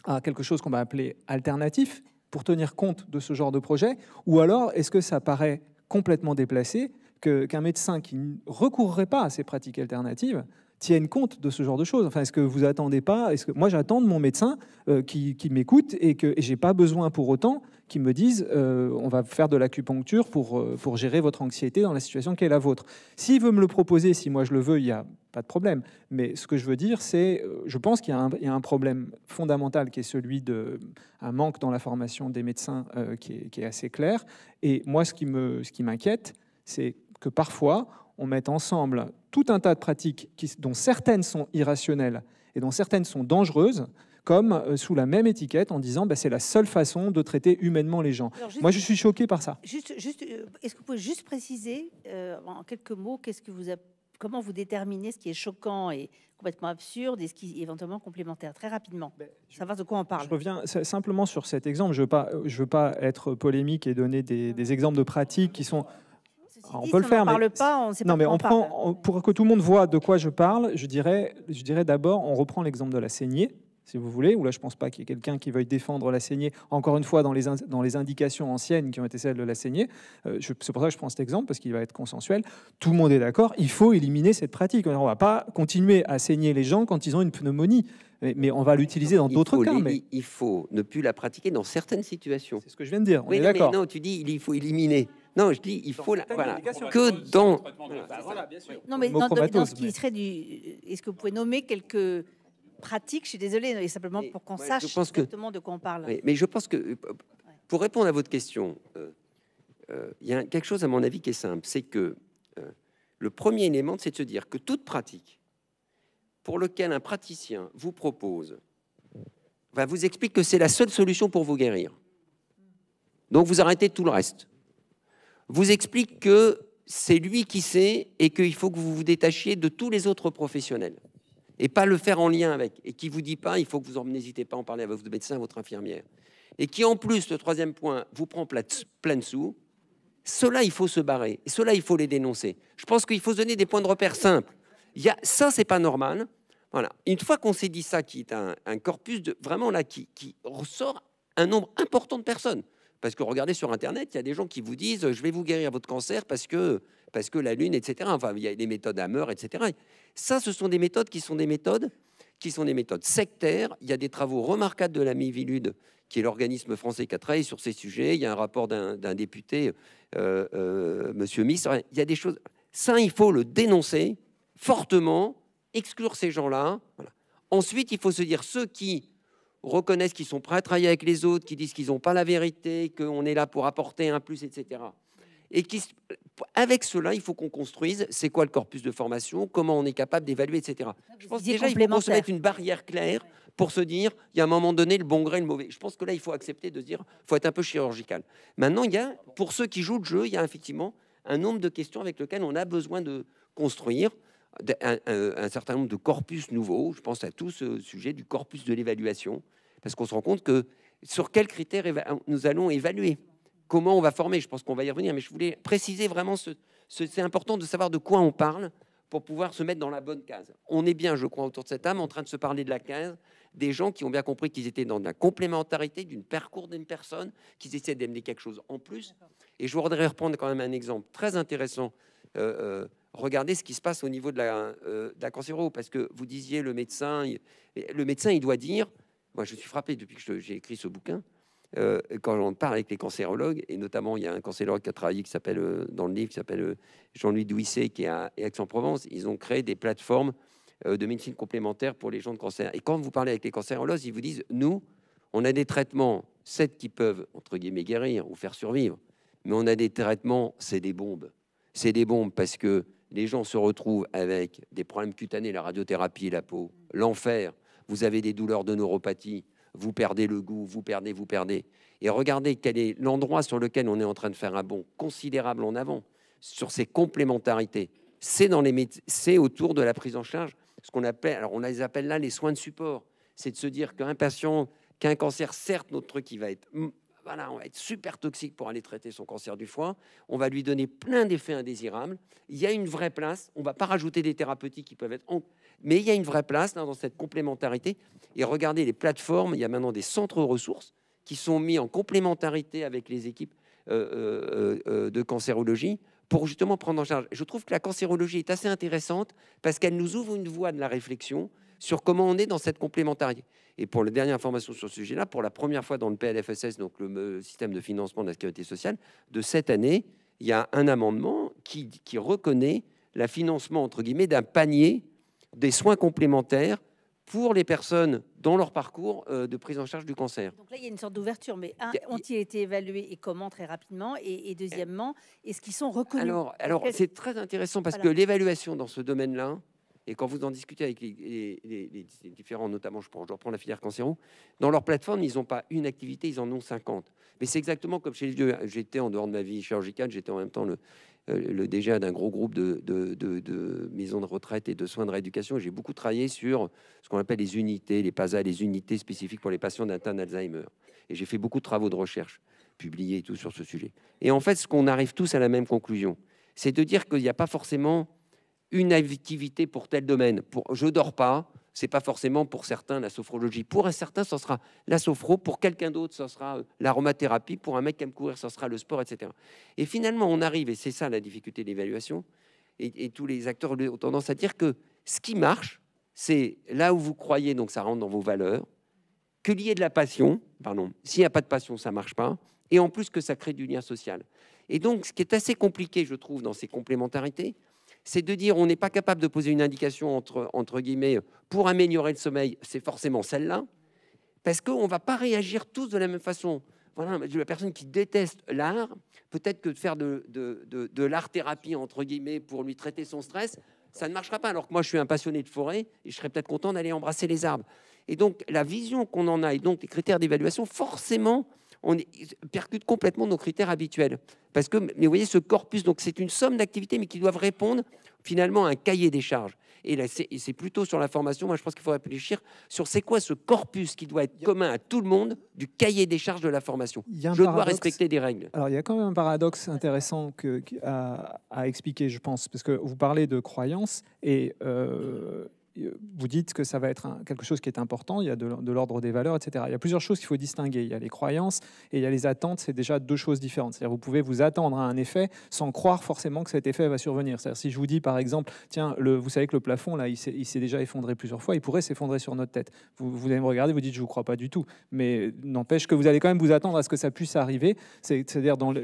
Speaker 2: à quelque chose qu'on va appeler alternatif, pour tenir compte de ce genre de projet Ou alors, est-ce que ça paraît complètement déplacé qu'un médecin qui ne recourrait pas à ces pratiques alternatives tienne compte de ce genre de choses. Enfin, est-ce que vous attendez pas Est-ce que moi j'attends de mon médecin euh, qui, qui m'écoute et que n'ai pas besoin pour autant qu'il me dise euh, on va faire de l'acupuncture pour euh, pour gérer votre anxiété dans la situation qui est la vôtre. S'il veut me le proposer, si moi je le veux, il y a pas de problème. Mais ce que je veux dire, c'est, euh, je pense qu'il y, a un problème fondamental qui est celui de un manque dans la formation des médecins euh, qui, est, assez clair. Et moi, ce qui me, ce qui m'inquiète, c'est que parfois on met ensemble tout un tas de pratiques dont certaines sont irrationnelles et dont certaines sont dangereuses comme euh, sous la même étiquette en disant que bah, c'est la seule façon de traiter humainement les gens. Moi, je suis choqué par ça.
Speaker 1: Juste, est-ce que vous pouvez juste préciser en quelques mots qu'est-ce que vous comment vous déterminez ce qui est choquant et complètement absurde et ce qui est éventuellement complémentaire Très rapidement,
Speaker 2: ça ben, va de quoi on parle. Je reviens simplement sur cet exemple. Je ne veux, pas être polémique et donner des, exemples de pratiques qui sont... Ah, on peut le faire, mais parle pas, on sait non, mais on, prend, pour que tout le monde voit de quoi je parle, je dirais, je dirais d'abord, on reprend l'exemple de la saignée si vous voulez, ou là je pense pas qu'il y ait quelqu'un qui veuille défendre la saignée, encore une fois dans les, dans les indications anciennes qui ont été celles de la saignée, euh, c'est pour ça que je prends cet exemple, parce qu'il va être consensuel, tout le monde est d'accord, il faut éliminer cette pratique. on ne va pas continuer à saigner les gens quand ils ont une pneumonie, mais, on va l'utiliser dans d'autres cas. mais...
Speaker 3: Il faut ne plus la pratiquer dans certaines situations. C'est ce que je viens de dire, on oui, est d'accord. Non, tu dis il faut éliminer. Non, je dis, il faut la, voilà, que dans.
Speaker 2: bien sûr.
Speaker 1: Non, mais dans, dans, ce qui serait du. Est-ce que vous pouvez nommer quelques pratique. Je suis désolée, mais simplement pour qu'on sache exactement de quoi on parle. Mais, je
Speaker 3: pense que, euh, pour répondre à votre question, euh, euh, il y a quelque chose, à mon avis, qui est simple. C'est que le premier élément, c'est de se dire que toute pratique pour laquelle un praticien vous propose, va vous expliquer que c'est la seule solution pour vous guérir. Donc vous arrêtez tout le reste. Vous explique que c'est lui qui sait et qu'il faut que vous vous détachiez de tous les autres professionnels et pas le faire en lien avec, et qui vous dit pas, il faut que vous n'hésitez pas à en parler avec votre médecin, votre infirmière, et qui en plus, le troisième point, vous prend plein de sous, cela il faut se barrer, cela il faut les dénoncer. Je pense qu'il faut se donner des points de repère simples. Il y a, ça, c'est pas normal. Voilà. Une fois qu'on s'est dit ça, qui est un, un, corpus de vraiment là qui, qui ressort un nombre important de personnes. Parce que regardez sur Internet, il y a des gens qui vous disent Je vais vous guérir votre cancer parce que parce que la Lune, etc. Enfin, il y a des méthodes Hammer, etc. Ça, ce sont des méthodes qui sont des méthodes qui sont des méthodes sectaires. Il y a des travaux remarquables de la Mivilude, qui est l'organisme français qui a sur ces sujets. Il y a un rapport d'un député, euh, euh, Monsieur Miss. Il y a des choses. Ça, il faut le dénoncer fortement, exclure ces gens-là. Ensuite, il faut se dire ceux qui reconnaissent qu'ils sont prêts à travailler avec les autres, qui disent qu'ils n'ont pas la vérité, qu'on est là pour apporter un plus, etc. Et avec cela, il faut qu'on construise c'est quoi le corpus de formation, comment on est capable d'évaluer, etc. Je pense déjà qu'il faut se mettre une barrière claire pour se dire, il y a un moment donné, le bon grain le mauvais. Je pense que là, il faut accepter de dire, il faut être un peu chirurgical. Maintenant, il y a, pour ceux qui jouent le jeu, il y a effectivement un nombre de questions avec lesquelles on a besoin de construire un certain nombre de corpus nouveaux. Je pense à tout ce sujet du corpus de l'évaluation, parce qu'on se rend compte que sur quels critères nous allons évaluer comment on va former. Je pense qu'on va y revenir, mais je voulais préciser vraiment ce, c'est important de savoir de quoi on parle pour pouvoir se mettre dans la bonne case. On est bien, je crois, autour de cette âme en train de se parler de la case des gens qui ont bien compris qu'ils étaient dans la complémentarité d'une parcours d'une personne, qu'ils essaient d'amener quelque chose en plus. Et je voudrais reprendre quand même un exemple très intéressant. Euh, euh, regardez ce qui se passe au niveau de la, euh, parce que vous disiez le médecin, le médecin, il doit dire, moi je suis frappé depuis que j'ai écrit ce bouquin, euh, quand on parle avec les cancérologues, et notamment il y a un cancérologue qui a travaillé qui s'appelle euh, dans le livre, qui s'appelle euh, Jean-Louis Douisset, qui est à Aix-en-Provence, ils ont créé des plateformes de médecine complémentaire pour les gens de cancer. Et quand vous parlez avec les cancérologues, ils vous disent nous, on a des traitements, sept qui peuvent entre guillemets guérir ou faire survivre, mais on a des traitements, c'est des bombes. C'est des bombes parce que les gens se retrouvent avec des problèmes cutanés, la radiothérapie, la peau, l'enfer. Vous avez des douleurs de neuropathie vous perdez le goût, vous perdez, vous perdez. Et regardez quel est l'endroit sur lequel on est en train de faire un bond considérable en avant sur ces complémentarités. C'est dans les c'est autour de la prise en charge, ce qu'on appelle, alors on les appelle là les soins de support. C'est de se dire qu'un patient qu'un cancer, certes, notre truc, il va être hum, voilà, on va être super toxique pour aller traiter son cancer du foie. On va lui donner plein d'effets indésirables. Il y a une vraie place. On ne va pas rajouter des thérapeutiques qui peuvent être mais il y a une vraie place dans cette complémentarité. Et regardez les plateformes, il y a maintenant des centres ressources qui sont mis en complémentarité avec les équipes euh, euh, euh, de cancérologie pour justement prendre en charge. Je trouve que la cancérologie est assez intéressante parce qu'elle nous ouvre une voie de la réflexion sur comment on est dans cette complémentarité. Et pour la dernière information sur ce sujet-là, pour la première fois dans le PLFSS, donc le système de financement de la sécurité sociale, de cette année, il y a un amendement qui, qui reconnaît la financement, entre guillemets, d'un panier des soins complémentaires pour les personnes dans leur parcours euh, de prise en charge du cancer.
Speaker 1: Donc là, il y a une sorte d'ouverture, mais un, ont-ils été évalués et comment très rapidement et, deuxièmement, est-ce qu'ils sont reconnus Alors, alors c'est très intéressant parce que
Speaker 3: l'évaluation dans ce domaine-là, et quand vous en discutez avec les, différents, notamment, je, je reprends la filière cancéro, dans leur plateforme, ils n'ont pas une activité, ils en ont 50. Mais c'est exactement comme chez les vieux. J'étais en dehors de ma vie chirurgicale, j'étais en même temps le, euh, le déjà d'un gros groupe de, maisons de retraite et de soins de rééducation. J'ai beaucoup travaillé sur ce qu'on appelle les unités, les PASA, les unités spécifiques pour les patients atteints d'Alzheimer. Et j'ai fait beaucoup de travaux de recherche, publiés tout sur ce sujet. Et en fait, ce qu'on arrive tous à la même conclusion, c'est de dire qu'il n'y a pas forcément une activité pour tel domaine. Pour, je dors pas, c'est pas forcément pour certains la sophrologie. Pour un certain, ce sera la sophro. Pour quelqu'un d'autre, ce sera euh, l'aromathérapie. Pour un mec qui aime courir, ce sera le sport, etc. Et finalement, on arrive, et c'est ça la difficulté de l'évaluation, et, tous les acteurs ont tendance à dire que ce qui marche, c'est là où vous croyez, donc ça rentre dans vos valeurs, que lié de la passion, pardon, s'il n'y a pas de passion, ça marche pas, et en plus que ça crée du lien social. Et donc, ce qui est assez compliqué, je trouve, dans ces complémentarités, c'est de dire on n'est pas capable de poser une indication entre, guillemets pour améliorer le sommeil, c'est forcément celle-là, parce qu'on ne va pas réagir tous de la même façon. Voilà, la personne qui déteste l'art, peut-être que de faire de, de, de l'art-thérapie, entre guillemets, pour lui traiter son stress, ça ne marchera pas. Alors que moi, je suis un passionné de forêt et je serais peut-être content d'aller embrasser les arbres. Et donc, la vision qu'on en a et donc les critères d'évaluation, forcément, on percute complètement nos critères habituels. Parce que, mais vous voyez, ce corpus, donc c'est une somme d'activités, mais qui doivent répondre finalement à un cahier des charges. Et là, c'est plutôt sur la formation, moi je pense qu'il faut réfléchir sur c'est quoi ce corpus qui doit être commun à tout le monde du cahier des charges de la formation. Je dois respecter des règles.
Speaker 2: Alors il y a quand même un paradoxe intéressant que, à, expliquer, je pense, parce que vous parlez de croyances et... Euh euh, vous dites que ça va être quelque chose qui est important, il y a de, l'ordre des valeurs, etc. Il y a plusieurs choses qu'il faut distinguer. Il y a les croyances et il y a les attentes, c'est déjà deux choses différentes. C'est-à-dire vous pouvez vous attendre à un effet sans croire forcément que cet effet va survenir. C'est-à-dire si je vous dis par exemple, tiens, le, vous savez que le plafond, là, il s'est déjà effondré plusieurs fois, il pourrait s'effondrer sur notre tête. Vous, vous, allez me regarder, vous dites, je ne vous crois pas du tout. Mais euh, n'empêche que vous allez quand même vous attendre à ce que ça puisse arriver. C'est-à-dire dans...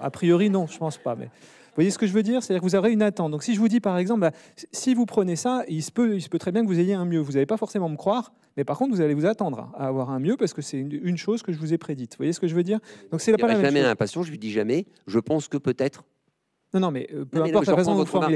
Speaker 2: a priori, non, je pense pas. Mais... Vous voyez ce que je veux dire C'est-à-dire que vous aurez une attente. Donc si je vous dis par exemple, bah, si vous prenez ça, il se, peut, il très bien que vous ayez un mieux. Vous n'allez pas forcément me croire, mais par contre vous allez vous attendre à avoir un mieux parce que c'est une, chose que je vous ai prédite. Vous voyez ce que je veux dire Donc c'est pas la jamais un
Speaker 3: je lui dis jamais, je pense que peut-être.
Speaker 2: Non, non, mais euh, peu importe c'est vachement important.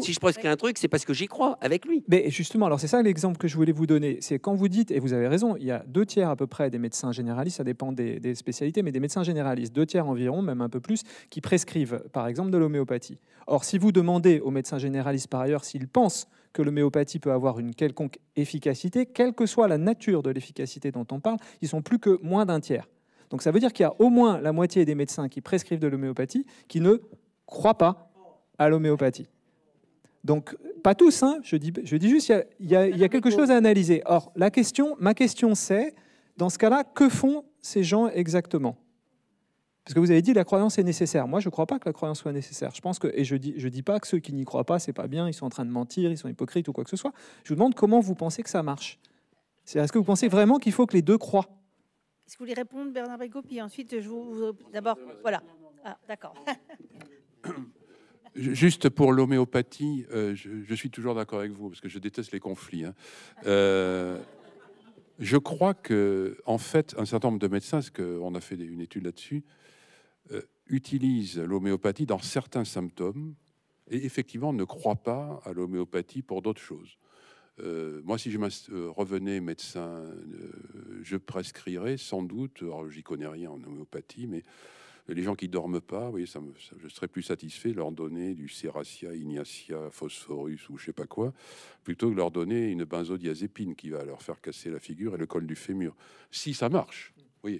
Speaker 2: si je prescris un truc, c'est parce que j'y crois avec lui. Mais justement, alors c'est ça l'exemple que je voulais vous donner. C'est quand vous dites, et vous avez raison, il y a deux tiers à peu près des médecins généralistes, ça dépend des spécialités, mais des médecins généralistes, deux tiers environ, même un peu plus, qui prescrivent par exemple de l'homéopathie. Or, si vous demandez aux médecins généralistes par ailleurs s'ils pensent que l'homéopathie peut avoir une quelconque efficacité, quelle que soit la nature de l'efficacité dont on parle, ils sont plus que moins d'un tiers. Donc ça veut dire qu'il y a au moins la moitié des médecins qui prescrivent de l'homéopathie qui ne croient pas à l'homéopathie. Donc, pas tous, hein, je, dis, juste, il y, a, quelque chose à analyser. Or, la question, ma question c'est, dans ce cas-là, que font ces gens exactement Parce que vous avez dit, la croyance est nécessaire. Moi, je ne crois pas que la croyance soit nécessaire. Je pense que, et je ne dis, je dis pas que ceux qui n'y croient pas, n'est pas bien, ils sont en train de mentir, ils sont hypocrites ou quoi que ce soit. Je vous demande comment vous pensez que ça marche. Est-ce que vous pensez vraiment qu'il faut que les deux croient
Speaker 1: est vous voulez répondre, Bernard Brigot ensuite, je vous. D'abord, voilà. Ah, d'accord.
Speaker 4: Juste pour l'homéopathie, euh, je, suis toujours d'accord avec vous parce que je déteste les conflits. Hein. Euh, je crois que, en fait, un certain nombre de médecins, parce qu'on a fait une étude là-dessus, euh, utilisent l'homéopathie dans certains symptômes et effectivement ne croient pas à l'homéopathie pour d'autres choses. Euh, moi, si je euh, revenais médecin, euh, je prescrirais sans doute, alors j'y connais rien en homéopathie, mais les gens qui dorment pas, je serais plus satisfait de leur donner du Serratia, Ignacia Phosphorus ou je sais pas quoi, plutôt que de leur donner une benzodiazépine qui va leur faire casser la figure et le col du fémur. Si ça marche, vous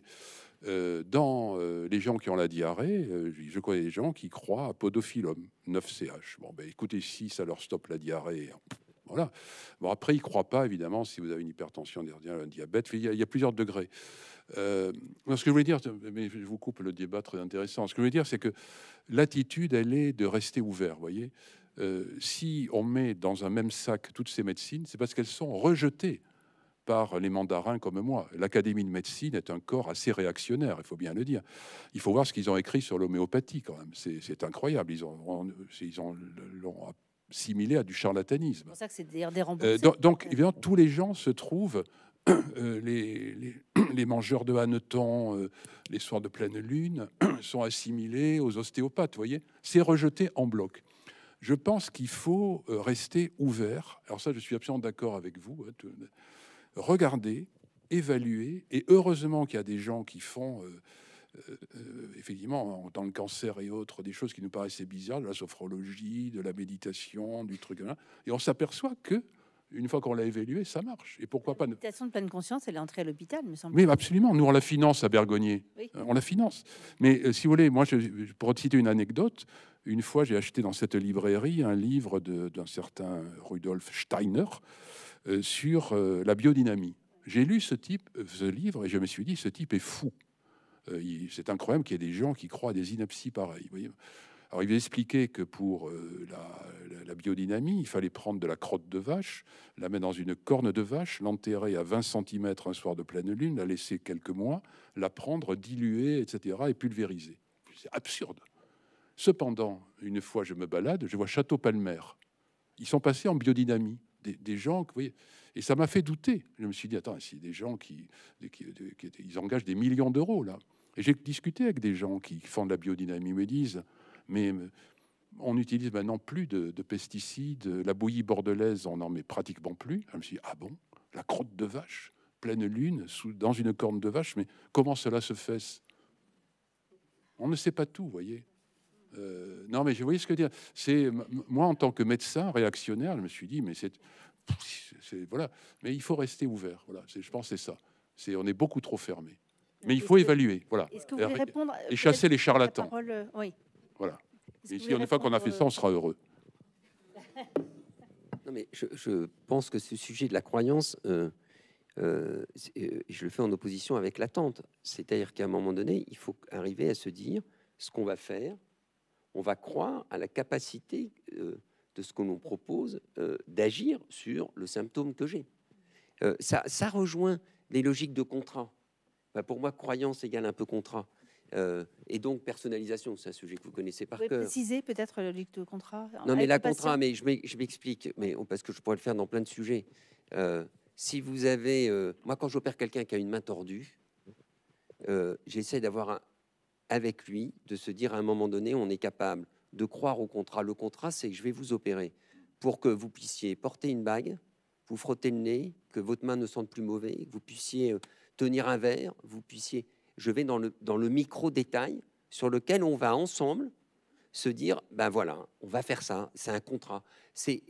Speaker 4: dans les gens qui ont la diarrhée, je connais des gens qui croient à Podophyllum 9CH. Bon, ben écoutez, si ça leur stoppe la diarrhée, voilà. Bon, après, il ne croit pas, évidemment, si vous avez une hypertension un diabète, il y a, plusieurs degrés. Euh, ce que je voulais dire, mais je vous coupe le débat très intéressant, ce que je voulais dire, c'est que l'attitude, elle est de rester ouvert, vous voyez. Euh, si on met dans un même sac toutes ces médecines, c'est parce qu'elles sont rejetées par les mandarins comme moi. L'Académie de médecine est un corps assez réactionnaire, il faut bien le dire. Il faut voir ce qu'ils ont écrit sur l'homéopathie quand même. C'est incroyable. Ils ont, ils ont, similé à du charlatanisme. Pour
Speaker 1: ça que euh, donc,
Speaker 4: donc, évidemment, tous les gens se trouvent euh, les, mangeurs de hannetons, euh, les soirs de pleine lune, sont assimilés aux ostéopathes, vous voyez C'est rejeté en bloc. Je pense qu'il faut rester ouvert. Alors ça, je suis absolument d'accord avec vous. Hein, Regardez, évaluer, et heureusement qu'il y a des gens qui font... Euh, effectivement, dans le cancer et autres, des choses qui nous paraissaient bizarres, de la sophrologie, de la méditation, du truc Et on s'aperçoit que une fois qu'on l'a évalué, ça marche. Et pourquoi pas La méditation
Speaker 1: de pleine conscience, elle est entrée à l'hôpital, me semble. Oui,
Speaker 4: absolument. Nous, on la finance à Bergogne. Euh, on la finance. Mais euh, si vous voulez, moi, je, pour citer une anecdote, une fois, j'ai acheté dans cette librairie un livre d'un certain Rudolf Steiner sur la biodynamie. J'ai lu ce type, ce livre, et je me suis dit, ce type est fou. Euh, c'est incroyable qu'il y ait des gens qui croient à des inepties pareilles. Alors, il expliquait que pour euh, la, biodynamie, il fallait prendre de la crotte de vache, la mettre dans une corne de vache, l'enterrer à 20 cm un soir de pleine lune, la laisser quelques mois, la prendre, diluer, etc., et pulvériser. C'est absurde. Cependant, une fois je me balade, je vois Château Palmer. Ils sont passés en biodynamie des, gens que, vous voyez, et ça m'a fait douter. Je me suis dit, attends, c'est des gens qui, ils engagent des millions d'euros là. Et j'ai discuté avec des gens qui font de la biodynamie, me disent, mais on n'utilise maintenant plus de, pesticides, la bouillie bordelaise, on n'en met pratiquement plus. Je me suis dit, ah bon, la crotte de vache, pleine lune, sous, dans une corne de vache, mais comment cela se fait On ne sait pas tout, vous voyez. Euh, non, mais vous voyez ce que je veux dire. C'est moi en tant que médecin réactionnaire, je me suis dit, mais c'est, voilà. Mais il faut rester ouvert. Voilà, je pense c'est ça. C'est on est beaucoup trop fermé. Mais il faut évaluer. Voilà. Que vous et, et chasser les charlatans.
Speaker 1: Euh, oui.
Speaker 4: Voilà. une fois qu'on a fait ça, on euh, sera heureux. Non, mais je,
Speaker 3: pense que ce sujet de la croyance, je le fais en opposition avec l'attente. C'est-à-dire qu'à un moment donné, il faut arriver à se dire ce qu'on va faire, on va croire à la capacité euh, de ce que l'on propose euh, d'agir sur le symptôme que j'ai. Euh, ça, rejoint les logiques de contrat. pour moi, croyance égale un peu contrat. et donc personnalisation, c'est un sujet que vous connaissez par vous cœur. Préciser
Speaker 1: peut-être la logique de contrat. Non, mais la contrat, mais
Speaker 3: je m'explique, mais parce que je pourrais le faire dans plein de sujets. si vous avez, moi, quand j'opère quelqu'un qui a une main tordue, j'essaie d'avoir un, avec lui, de se dire à un moment donné, on est capable de croire au contrat. Le contrat, c'est que je vais vous opérer pour que vous puissiez porter une bague, vous frotter le nez, que votre main ne sente plus mauvais, que vous puissiez euh, tenir un verre, vous puissiez... Je vais dans le, dans le micro-détail sur lequel on va ensemble se dire, ben voilà, on va faire ça, c'est un contrat. C'est,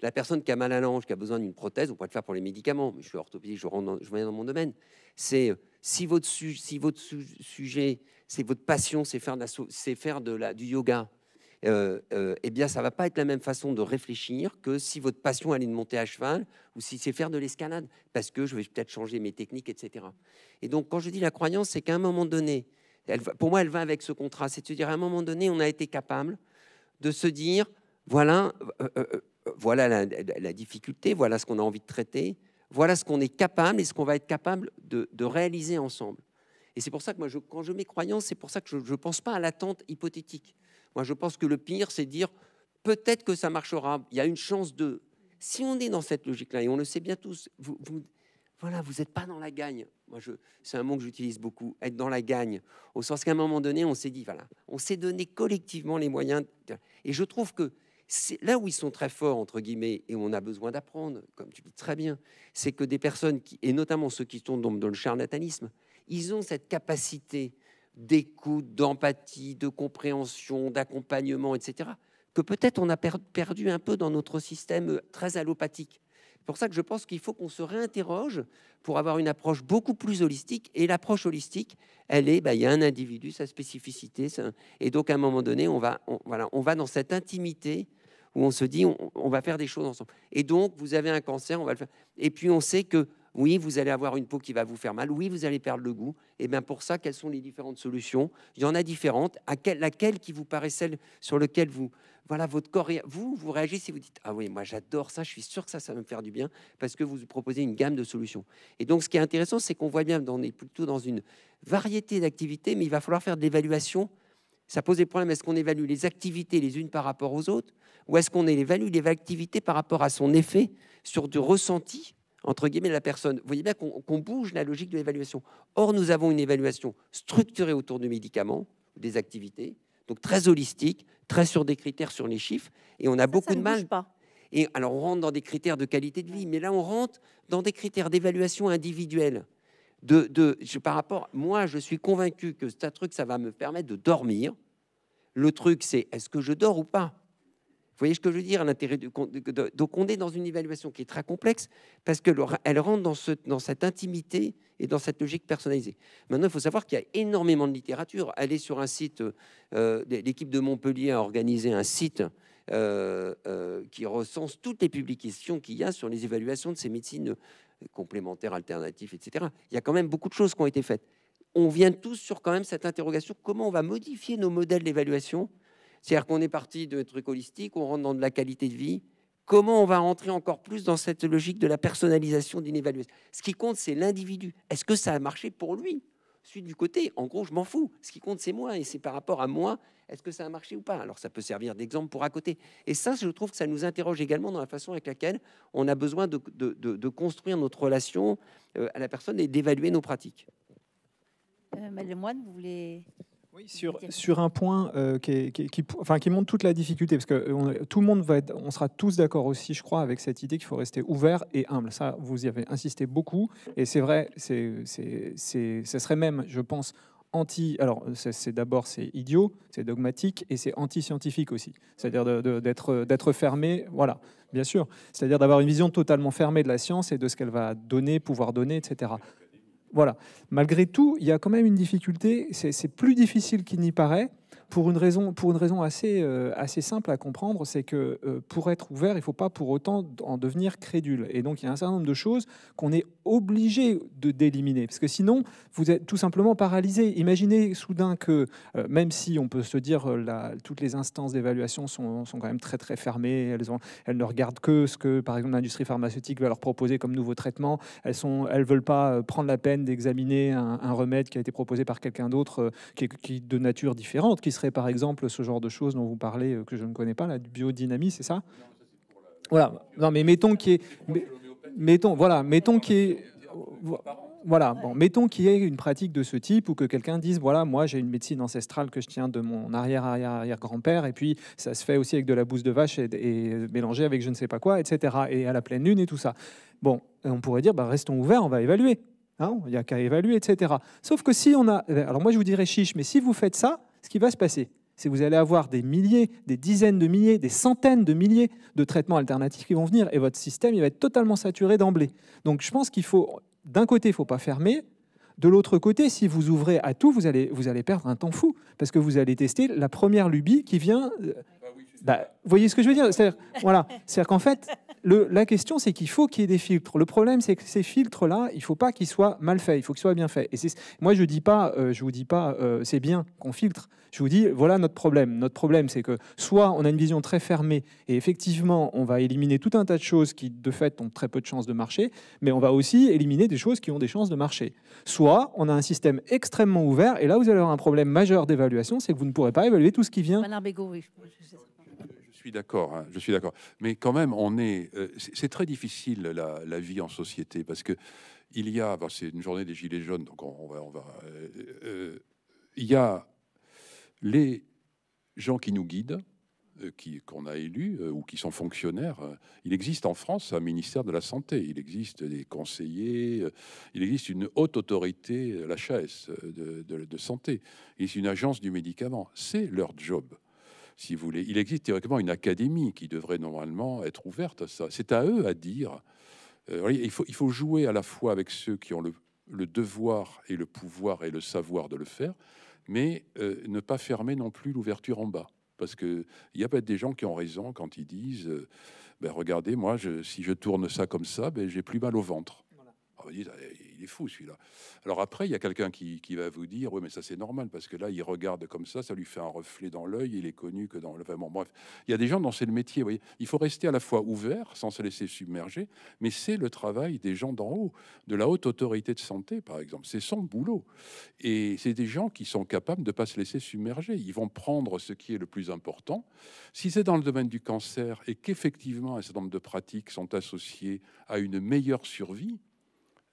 Speaker 3: la personne qui a mal à l'ange, qui a besoin d'une prothèse, on pourrait le faire pour les médicaments, mais je suis orthopédiste, je, rentre je viens dans mon domaine. C'est euh, si votre, si votre sujet, c'est votre passion, c'est faire, faire du yoga, euh, euh, eh bien, ça va pas être la même façon de réfléchir que si votre passion elle est de monter à cheval ou si c'est faire de l'escalade, parce que je vais peut-être changer mes techniques, etc. Et donc, quand je dis la croyance, c'est qu'à un moment donné, pour moi, elle va avec ce contrat, c'est à dire à un moment donné, on a été capable de se dire, voilà, euh, voilà la, difficulté, voilà ce qu'on a envie de traiter, voilà ce qu'on est capable et ce qu'on va être capable de, réaliser ensemble. Et c'est pour ça que moi, quand je mets croyance, c'est pour ça que je ne pense pas à l'attente hypothétique. Moi, je pense que le pire, c'est dire peut-être que ça marchera, il y a une chance de. Si on est dans cette logique-là, et on le sait bien tous, vous, voilà, vous n'êtes pas dans la gagne. Moi, je, c'est un mot que j'utilise beaucoup, être dans la gagne, au sens qu'à un moment donné, on s'est dit, voilà, on s'est donné collectivement les moyens. et je trouve que c'est là où ils sont très forts, entre guillemets, et on a besoin d'apprendre, comme tu dis très bien, c'est que des personnes, et notamment ceux qui sont dans, le charlatanisme, ils ont cette capacité d'écoute, d'empathie, de compréhension, d'accompagnement, etc., que peut-être on a perdu un peu dans notre système euh, très allopathique. C'est pour ça que je pense qu'il faut qu'on se réinterroge pour avoir une approche beaucoup plus holistique. Et l'approche holistique, elle est, bah, il y a un individu, sa spécificité, et donc à un moment donné, on va, voilà, on va dans cette intimité où on se dit, on, va faire des choses ensemble. Et donc, vous avez un cancer, on va le faire. Et puis, on sait que oui, vous allez avoir une peau qui va vous faire mal. Oui, vous allez perdre le goût. Et eh bien pour ça, quelles sont les différentes solutions Il y en a différentes. laquelle qui vous paraît celle sur laquelle vous, voilà, votre corps, vous, vous réagissez, vous dites ah oui, moi j'adore ça, je suis sûr que ça, ça va me faire du bien parce que vous proposez une gamme de solutions. Et donc ce qui est intéressant, c'est qu'on voit bien, on est plutôt dans une variété d'activités, mais il va falloir faire de l'évaluation. Ça pose des problèmes. Est-ce qu'on évalue les activités les unes par rapport aux autres, ou est-ce qu'on évalue les activités par rapport à son effet sur du ressenti? entre guillemets, la personne. Vous voyez bien qu'on bouge la logique de l'évaluation. Or, nous avons une évaluation structurée autour du médicament, des activités, donc très holistique, très sur des critères, sur les chiffres, et on a beaucoup de mal. Et alors, on rentre dans des critères de qualité de vie, mais là, on rentre dans des critères d'évaluation individuelle. De, de par rapport, moi, je suis convaincu que ce truc, ça va me permettre de dormir. Le truc, c'est est-ce que je dors ou pas vous voyez ce que je veux dire donc on est dans une évaluation qui est très complexe parce que elle rentre dans, cette intimité et dans cette logique personnalisée. Maintenant, il faut savoir qu'il y a énormément de littérature. Allez sur un site, euh, l'équipe de Montpellier a organisé un site euh, euh, qui recense toutes les publications qu'il y a sur les évaluations de ces médecines complémentaires, alternatives, etc. Il y a quand même beaucoup de choses qui ont été faites. On vient tous sur quand même cette interrogation comment on va modifier nos modèles d'évaluation c'est-à-dire qu'on est parti de trucs holistiques, on rentre dans de la qualité de vie. Comment on va rentrer encore plus dans cette logique de la personnalisation d'une évaluation Ce qui compte, c'est l'individu. Est-ce que ça a marché pour lui Suis du côté, en gros, je m'en fous. Ce qui compte, c'est moi. Et c'est par rapport à moi, est-ce que ça a marché ou pas Alors, ça peut servir d'exemple pour à côté. Et ça, je trouve que ça nous interroge également dans la façon avec laquelle on a besoin de, construire notre relation euh, à la personne et d'évaluer nos pratiques.
Speaker 1: Euh, mais le moine, vous voulez oui, sur,
Speaker 2: un point euh, qui, montre toute la difficulté, parce que euh, tout le monde va être, on sera tous d'accord aussi, je crois, avec cette idée qu'il faut rester ouvert et humble. Ça, vous y avez insisté beaucoup, et c'est vrai, c'est, ce serait même, je pense, anti. Alors, c'est, d'abord c'est idiot, c'est dogmatique et c'est anti-scientifique aussi. C'est-à-dire d'être fermé, voilà, bien sûr. C'est-à-dire d'avoir une vision totalement fermée de la science et de ce qu'elle va donner, pouvoir donner, etc. Voilà. Malgré tout, il y a quand même une difficulté. C'est plus difficile qu'il n'y paraît pour une raison, pour une raison assez, euh, assez simple à comprendre, c'est que euh, pour être ouvert, il ne faut pas pour autant en devenir crédule. Et donc, il y a un certain nombre de choses qu'on est obligé de d'éliminer, parce que sinon, vous êtes tout simplement paralysé. Imaginez soudain que, euh, même si on peut se dire que toutes les instances d'évaluation sont, sont, quand même très très fermées, elles, ont, elles ne regardent que ce que, par exemple, l'industrie pharmaceutique va leur proposer comme nouveau traitement, elles ne elles veulent pas prendre la peine d'examiner un, remède qui a été proposé par quelqu'un d'autre, qui, est de nature différente, qui serait par exemple ce genre de choses dont vous parlez, euh, que je ne connais pas, la biodynamie, c'est ça, Voilà. Non, mais mettons qui mettons, voilà, mettons qui voilà, bon, mettons qu'il y ait une pratique de ce type ou que quelqu'un dise voilà, moi j'ai une médecine ancestrale que je tiens de mon arrière-arrière-arrière-grand-père, et puis ça se fait aussi avec de la bouse de vache et, mélangé avec je ne sais pas quoi, etc. Et à la pleine lune et tout ça. Bon, on pourrait dire bah, restons ouverts, on va évaluer. Hein, il n'y a qu'à évaluer, etc. Sauf que si on a. Alors moi je vous dirais chiche, mais si vous faites ça, ce qui va se passer, c'est que vous allez avoir des milliers, des dizaines de milliers, des centaines de milliers de traitements alternatifs qui vont venir et votre système il va être totalement saturé d'emblée. Donc je pense qu'il faut, d'un côté, il ne faut pas fermer. De l'autre côté, si vous ouvrez à tout, vous allez, vous allez perdre un temps fou parce que vous allez tester la première lubie qui vient. Euh, bah bah, vous voyez ce que je veux dire voilà, c'est-à-dire qu'en fait, la question, c'est qu'il faut qu'il y ait des filtres. Le problème, c'est que ces filtres-là, il ne faut pas qu'ils soient mal faits, il faut qu'ils soient bien faits. Et moi, je dis pas, euh, je vous dis pas, euh, c'est bien qu'on filtre. Je vous dis, voilà notre problème. Notre problème, c'est que soit on a une vision très fermée et effectivement, on va éliminer tout un tas de choses qui, de fait, ont très peu de chances de marcher, mais on va aussi éliminer des choses qui ont des chances de marcher. Soit on a un système extrêmement ouvert et là, vous allez avoir un problème majeur d'évaluation, c'est que vous ne pourrez pas évaluer tout ce qui vient
Speaker 4: suis d'accord, hein, je suis d'accord. Mais quand même, on est, euh, c'est très difficile la, vie en société parce que il y a, c'est une journée des gilets jaunes, donc on, va, on va, euh, euh, il y a les gens qui nous guident, qui qu'on a élus ou qui sont fonctionnaires. Il existe en France un ministère de la Santé, il existe des conseillers, il existe une haute autorité, la de, de, de santé, il existe une agence du médicament. C'est leur job. Il existe théoriquement une académie qui devrait normalement être ouverte à ça. C'est à eux à dire. Euh, il, faut, jouer à la fois avec ceux qui ont le, devoir et le pouvoir et le savoir de le faire, mais euh, ne pas fermer non plus l'ouverture en bas. Parce qu'il y a peut-être des gens qui ont raison quand ils disent euh, ben Regardez, moi, si je tourne ça comme ça, ben, j'ai plus mal au ventre. On ah va bah, eh, il est fou celui-là. Alors après, il y a quelqu'un qui, va vous dire, oui, mais ça c'est normal, parce que là, il regarde comme ça, ça lui fait un reflet dans l'œil, il est connu que dans le... bref, il y a des gens dont c'est le métier, vous Il faut rester à la fois ouvert, sans se laisser submerger, mais c'est le travail des gens d'en haut, de la haute autorité de santé, par exemple. C'est son boulot. Et c'est des gens qui sont capables de ne pas se laisser submerger. Ils vont prendre ce qui est le plus important. Si c'est dans le domaine du cancer et qu'effectivement un certain nombre de pratiques sont associées à une meilleure survie,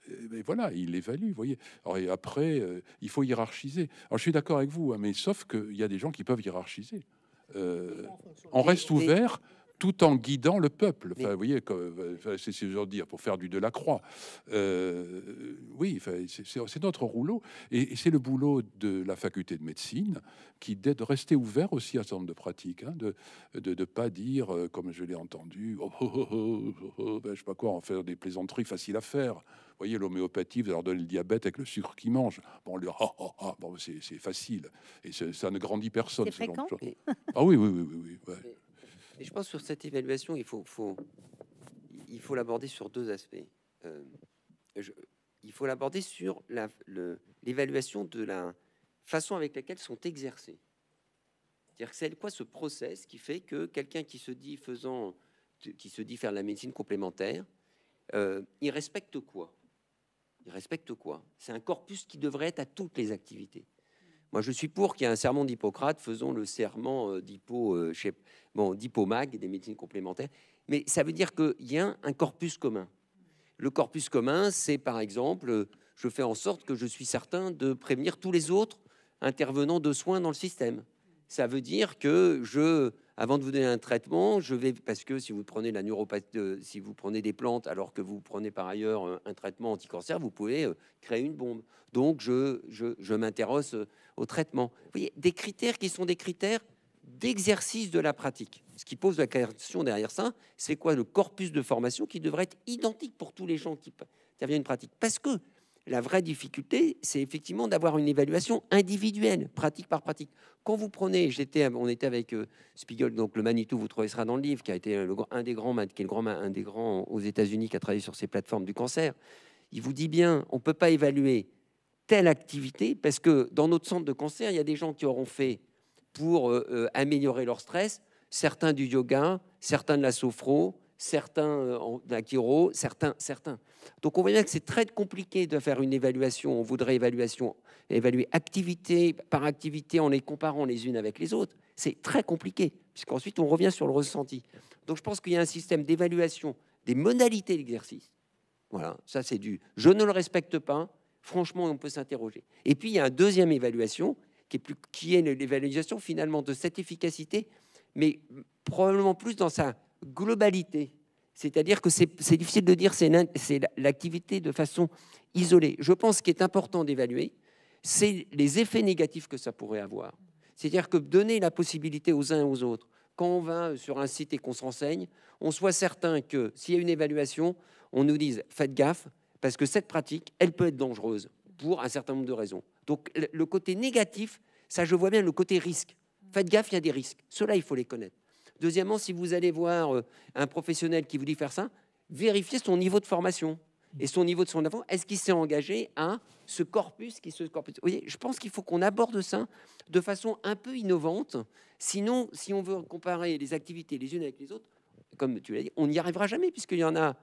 Speaker 4: mais euh, ben voilà, il évalue, vous voyez. et après, euh, il faut hiérarchiser. Alors, je suis d'accord avec vous, hein, mais sauf qu'il y a des gens qui peuvent hiérarchiser. Euh, on reste ouvert tout en guidant le peuple. vous voyez, c'est ce de dire, pour faire du Delacroix. Euh, oui, c'est notre rouleau. Et, c'est le boulot de la faculté de médecine qui est de rester ouvert aussi à ce genre de pratiques, hein, de ne pas dire, comme je l'ai entendu, oh, oh, oh, ben, je sais pas quoi, en faire des plaisanteries faciles à faire voyez, l'homéopathie, vous leur donnez le diabète avec le sucre qu'ils mangent. Bon, on leur c'est facile. Et ça ne grandit personne. C'est Ah oui, oui, oui, oui.
Speaker 3: je pense que sur cette
Speaker 4: évaluation, il faut, il faut
Speaker 3: l'aborder sur deux aspects. Euh, il faut l'aborder sur l'évaluation de la façon avec laquelle sont exercés. C'est-à-dire que c'est quoi ce process qui fait que quelqu'un qui se dit faisant, qui se dit faire de la médecine complémentaire, euh, il respecte quoi il respecte quoi C'est un corpus qui devrait être à toutes les activités. Moi, je suis pour qu'il y ait un serment d'Hippocrate, faisons le serment euh, d'Hippo, euh, chez, bon, d'Hippomag, des médecines complémentaires, mais ça veut dire qu'il y a un corpus commun. Le corpus commun, c'est par exemple, euh, je fais en sorte que je suis certain de prévenir tous les autres intervenants de soins dans le système. Ça veut dire que je avant de vous donner un traitement, je vais parce que si vous prenez la neuropathie, si vous prenez des plantes alors que vous prenez par ailleurs euh, un, traitement anticancéreux, vous pouvez euh, créer une bombe. Donc je, je, je m'intéresse euh, au traitement. Vous voyez, des critères qui sont des critères d'exercice de la pratique. Ce qui pose la question derrière ça, c'est quoi le corpus de formation qui devrait être identique pour tous les gens qui interviennent une pratique Parce que la vraie difficulté, c'est effectivement d'avoir une évaluation individuelle, pratique par pratique. Quand vous prenez, j'étais, on était avec euh, Spiegel, donc le Manitou, vous trouverez sera dans le livre, qui a été euh, le, un des grands, est grand, un des grands aux États-Unis qui a travaillé sur ces plateformes du cancer. Il vous dit bien, on ne peut pas évaluer telle activité parce que dans notre centre de cancer, il y a des gens qui auront fait pour euh, améliorer leur stress, certains du yoga, certains de la sophro, certains euh, d'Akiro, certains, certains. Donc on voit bien que c'est très compliqué de faire une évaluation. On voudrait évaluation, évaluer activité par activité en les comparant les unes avec les autres. C'est très compliqué, puisqu'ensuite on revient sur le ressenti. Donc je pense qu'il y a un système d'évaluation des modalités d'exercice. Voilà, ça c'est du je ne le respecte pas. Franchement, on peut s'interroger. Et puis il y a une deuxième évaluation qui est, plus, qui est l'évaluation finalement de cette efficacité, mais probablement plus dans sa globalité. C'est-à-dire que c'est difficile de dire c'est l'activité de façon isolée. Je pense qu'il est important d'évaluer, c'est les effets négatifs que ça pourrait avoir. C'est-à-dire que donner la possibilité aux uns et aux autres, quand on va sur un site et qu'on se renseigne, on soit certain que s'il y a une évaluation, on nous dise faites gaffe, parce que cette pratique, elle peut être dangereuse pour un certain nombre de raisons. Donc le côté négatif, ça je vois bien le côté risque. Faites gaffe, il y a des risques. Cela, il faut les connaître. Deuxièmement, si vous allez voir euh, un professionnel qui vous dit faire ça, vérifiez son niveau de formation et son niveau de son avant. Est-ce qu'il s'est engagé à ce corpus qui se je pense qu'il faut qu'on aborde ça de façon un peu innovante. Sinon, si on veut comparer les activités les unes avec les autres, comme tu l'as dit, on n'y arrivera jamais puisqu'il y en a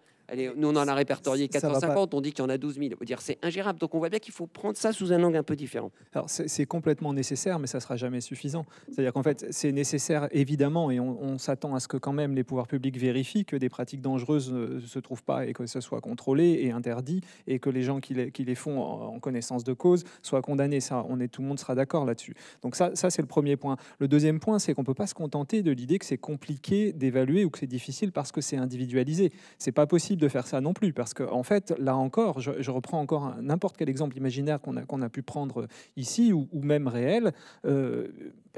Speaker 3: nous, on en a répertorié 450, on dit qu'il y en a 12 000. dire, c'est ingérable. Donc, on voit bien qu'il faut prendre ça sous
Speaker 2: un angle un peu différent. Alors, c'est complètement nécessaire, mais ça sera jamais suffisant. C'est-à-dire qu'en fait, c'est nécessaire, évidemment, et on, s'attend à ce que quand même les pouvoirs publics vérifient que des pratiques dangereuses ne se trouvent pas et que ce soit contrôlé et interdit et que les gens qui les, font en, connaissance de cause soient condamnés. Ça, on est, tout le monde sera d'accord là-dessus. Donc, ça, ça c'est le premier point. Le deuxième point, c'est qu'on ne peut pas se contenter de l'idée que c'est compliqué d'évaluer ou que c'est difficile parce que c'est individualisé. C'est pas possible de faire ça non plus, parce que en fait, là encore, je, reprends encore n'importe quel exemple imaginaire qu'on a, qu'on a pu prendre euh, ici, ou, même réel, euh,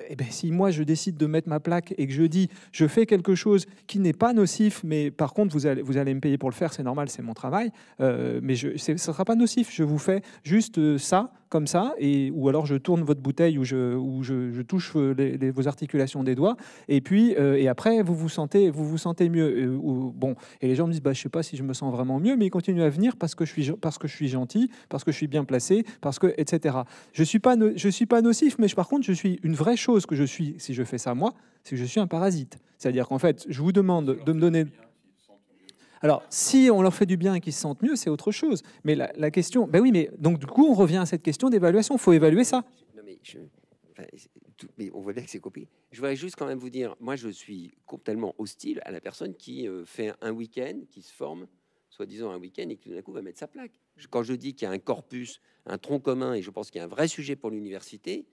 Speaker 2: eh ben, si moi je décide de mettre ma plaque et que je dis je fais quelque chose qui n'est pas nocif, mais par contre vous allez, vous allez me payer pour le faire, c'est normal, c'est mon travail, euh, mais ce ne sera pas nocif, je vous fais juste euh, ça, comme ça, et, ou alors je tourne votre bouteille ou je, ou je, touche euh, vos articulations des doigts, et puis et après vous vous sentez, vous vous sentez mieux. Et, ou, bon, et les gens me disent bah, je ne sais pas si je me sens vraiment mieux, mais ils continuent à venir parce que je suis, parce que je suis gentil, parce que je suis bien placé, parce que, etc. Je ne suis, pas suis pas nocif, mais je, par contre je suis une vraie chose que je suis si je fais ça moi, c'est que je suis un parasite. C'est-à-dire qu'en fait, je vous demande de me donner... Alors, si on leur fait du bien et qu'ils se sentent mieux, c'est autre chose. Mais la, question, ben oui, mais donc du coup, on revient à cette question d'évaluation. Il faut évaluer ça.
Speaker 3: Non, mais, je... on voit bien que c'est compliqué. Je voudrais juste quand même vous dire, moi, je suis complètement hostile à la personne qui euh, fait un week-end, qui se forme, soi-disant un week-end, et qui tout d'un coup va mettre sa plaque. Quand je dis qu'il y a un corpus, un tronc commun, et je pense qu'il y a un vrai sujet pour l'université,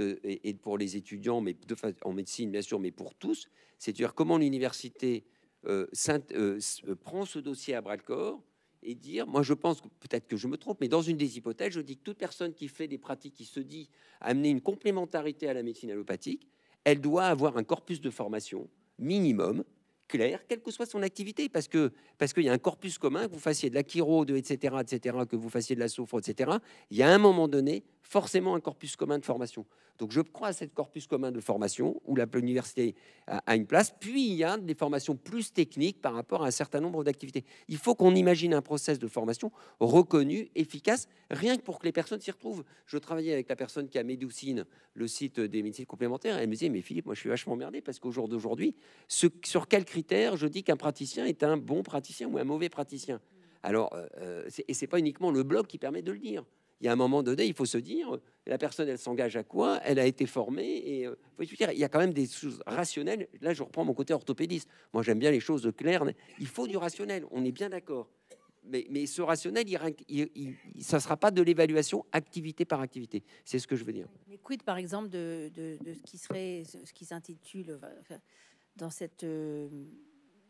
Speaker 3: et, pour les étudiants, mais de, en médecine bien sûr, mais pour tous, c'est-à-dire comment l'université euh, euh, euh, prend ce dossier à bras le corps et dire, moi je pense, peut-être que je me trompe, mais dans une des hypothèses, je dis que toute personne qui fait des pratiques qui se dit amener une complémentarité à la médecine allopathique, elle doit avoir un corpus de formation minimum, clair, quelle que soit son activité, parce que parce qu'il y a un corpus commun, que vous fassiez de la chiro, etc., etc., que vous fassiez de la soufre, etc., il y a un moment donné, forcément un corpus commun de formation. Donc je crois à cette corpus commun de formation où l'université a une place. Puis il y a des formations plus techniques par rapport à un certain nombre d'activités. Il faut qu'on imagine un process de formation reconnu, efficace, rien que pour que les personnes s'y retrouvent. Je travaillais avec la personne qui a Médoucine, le site des médecines complémentaires. Elle me disait, mais Philippe, moi je suis vachement emmerdé parce qu'au jour d'aujourd'hui, sur quels critères je dis qu'un praticien est un bon praticien ou un mauvais praticien Alors, euh, euh et c'est pas uniquement le blog qui permet de le dire il y a un moment donné, il faut se dire, la personne, elle s'engage à quoi Elle a été formée. Et euh, dire, il y a quand même des choses rationnelles. Là, je reprends mon côté orthopédiste. Moi, j'aime bien les choses claires. Il faut du rationnel, on est bien d'accord. Mais, mais, ce rationnel, il, ça ne sera pas de l'évaluation activité par activité. C'est ce que je veux dire.
Speaker 1: Mais quid, par exemple, de, ce qui serait, ce qui s'intitule dans cette... Euh,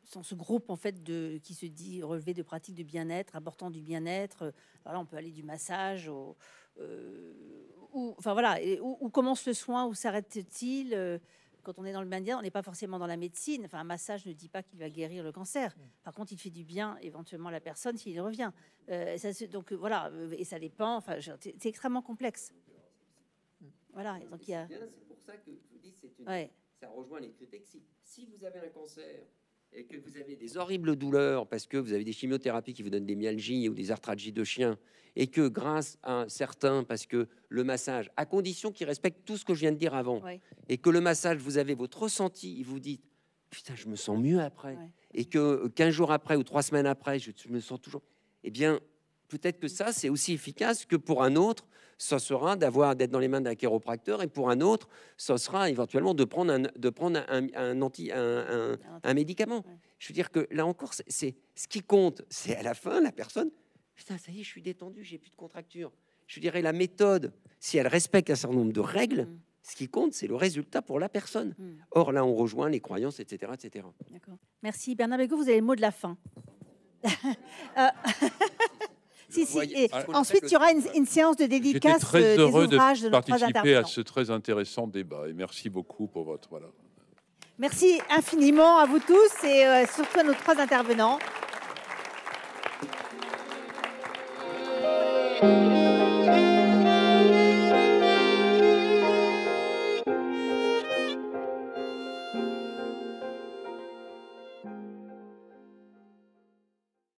Speaker 1: sont ce groupe en fait de qui se dit relevé de pratiques de bien-être, apportant du bien-être. Euh, voilà, on peut aller du massage au, euh, ou enfin voilà, et où, commence le soin, où s'arrête-t-il euh, Quand on est dans le bien-être, on n'est pas forcément dans la médecine. Enfin, un massage ne dit pas qu'il va guérir le cancer. Mm. Par contre, il fait du bien éventuellement à la personne s'il revient. ça donc voilà, et ça dépend. Enfin, c'est extrêmement complexe. Mm. Voilà, donc il y a.
Speaker 3: C'est pour ça que dis, c'est une. Ça rejoint les critiques. si vous avez un cancer et que vous avez des horribles douleurs parce que vous avez des chimiothérapies qui vous donnent des myalgies ou des arthralgies de chien, et que grâce à un certain, parce que le massage, à condition qu'il respecte tout ce que je viens de dire avant, et que le massage, vous avez votre ressenti, il vous dit putain, je me sens mieux après, et que 15 euh, jours après ou 3 semaines après, je me sens toujours, eh bien, peut-être que ça, c'est aussi efficace que pour un autre ça sera d'avoir d'être dans les mains d'un chiropracteur, et pour un autre, ça sera éventuellement de prendre un, de prendre un, un anti, un, médicament. Je veux dire que là encore, c'est ce qui compte, c'est à la fin la personne. Putain, ça y est, je suis détendu, j'ai plus de contracture. Je dirais la méthode, si elle respecte un certain nombre de règles, mm. ce qui compte, c'est le résultat pour la personne. Mm. Or, là, on rejoint les croyances, etc. etc.
Speaker 1: Merci. Bernard Bégaud, vous avez le mot de la fin. Euh, Et ah, ensuite, il y aura une, séance de dédicace euh, des ouvrages de, de participer à
Speaker 4: ce très intéressant débat. Et merci beaucoup pour votre voilà.
Speaker 1: Merci infiniment à vous tous et euh, surtout à nos trois intervenants.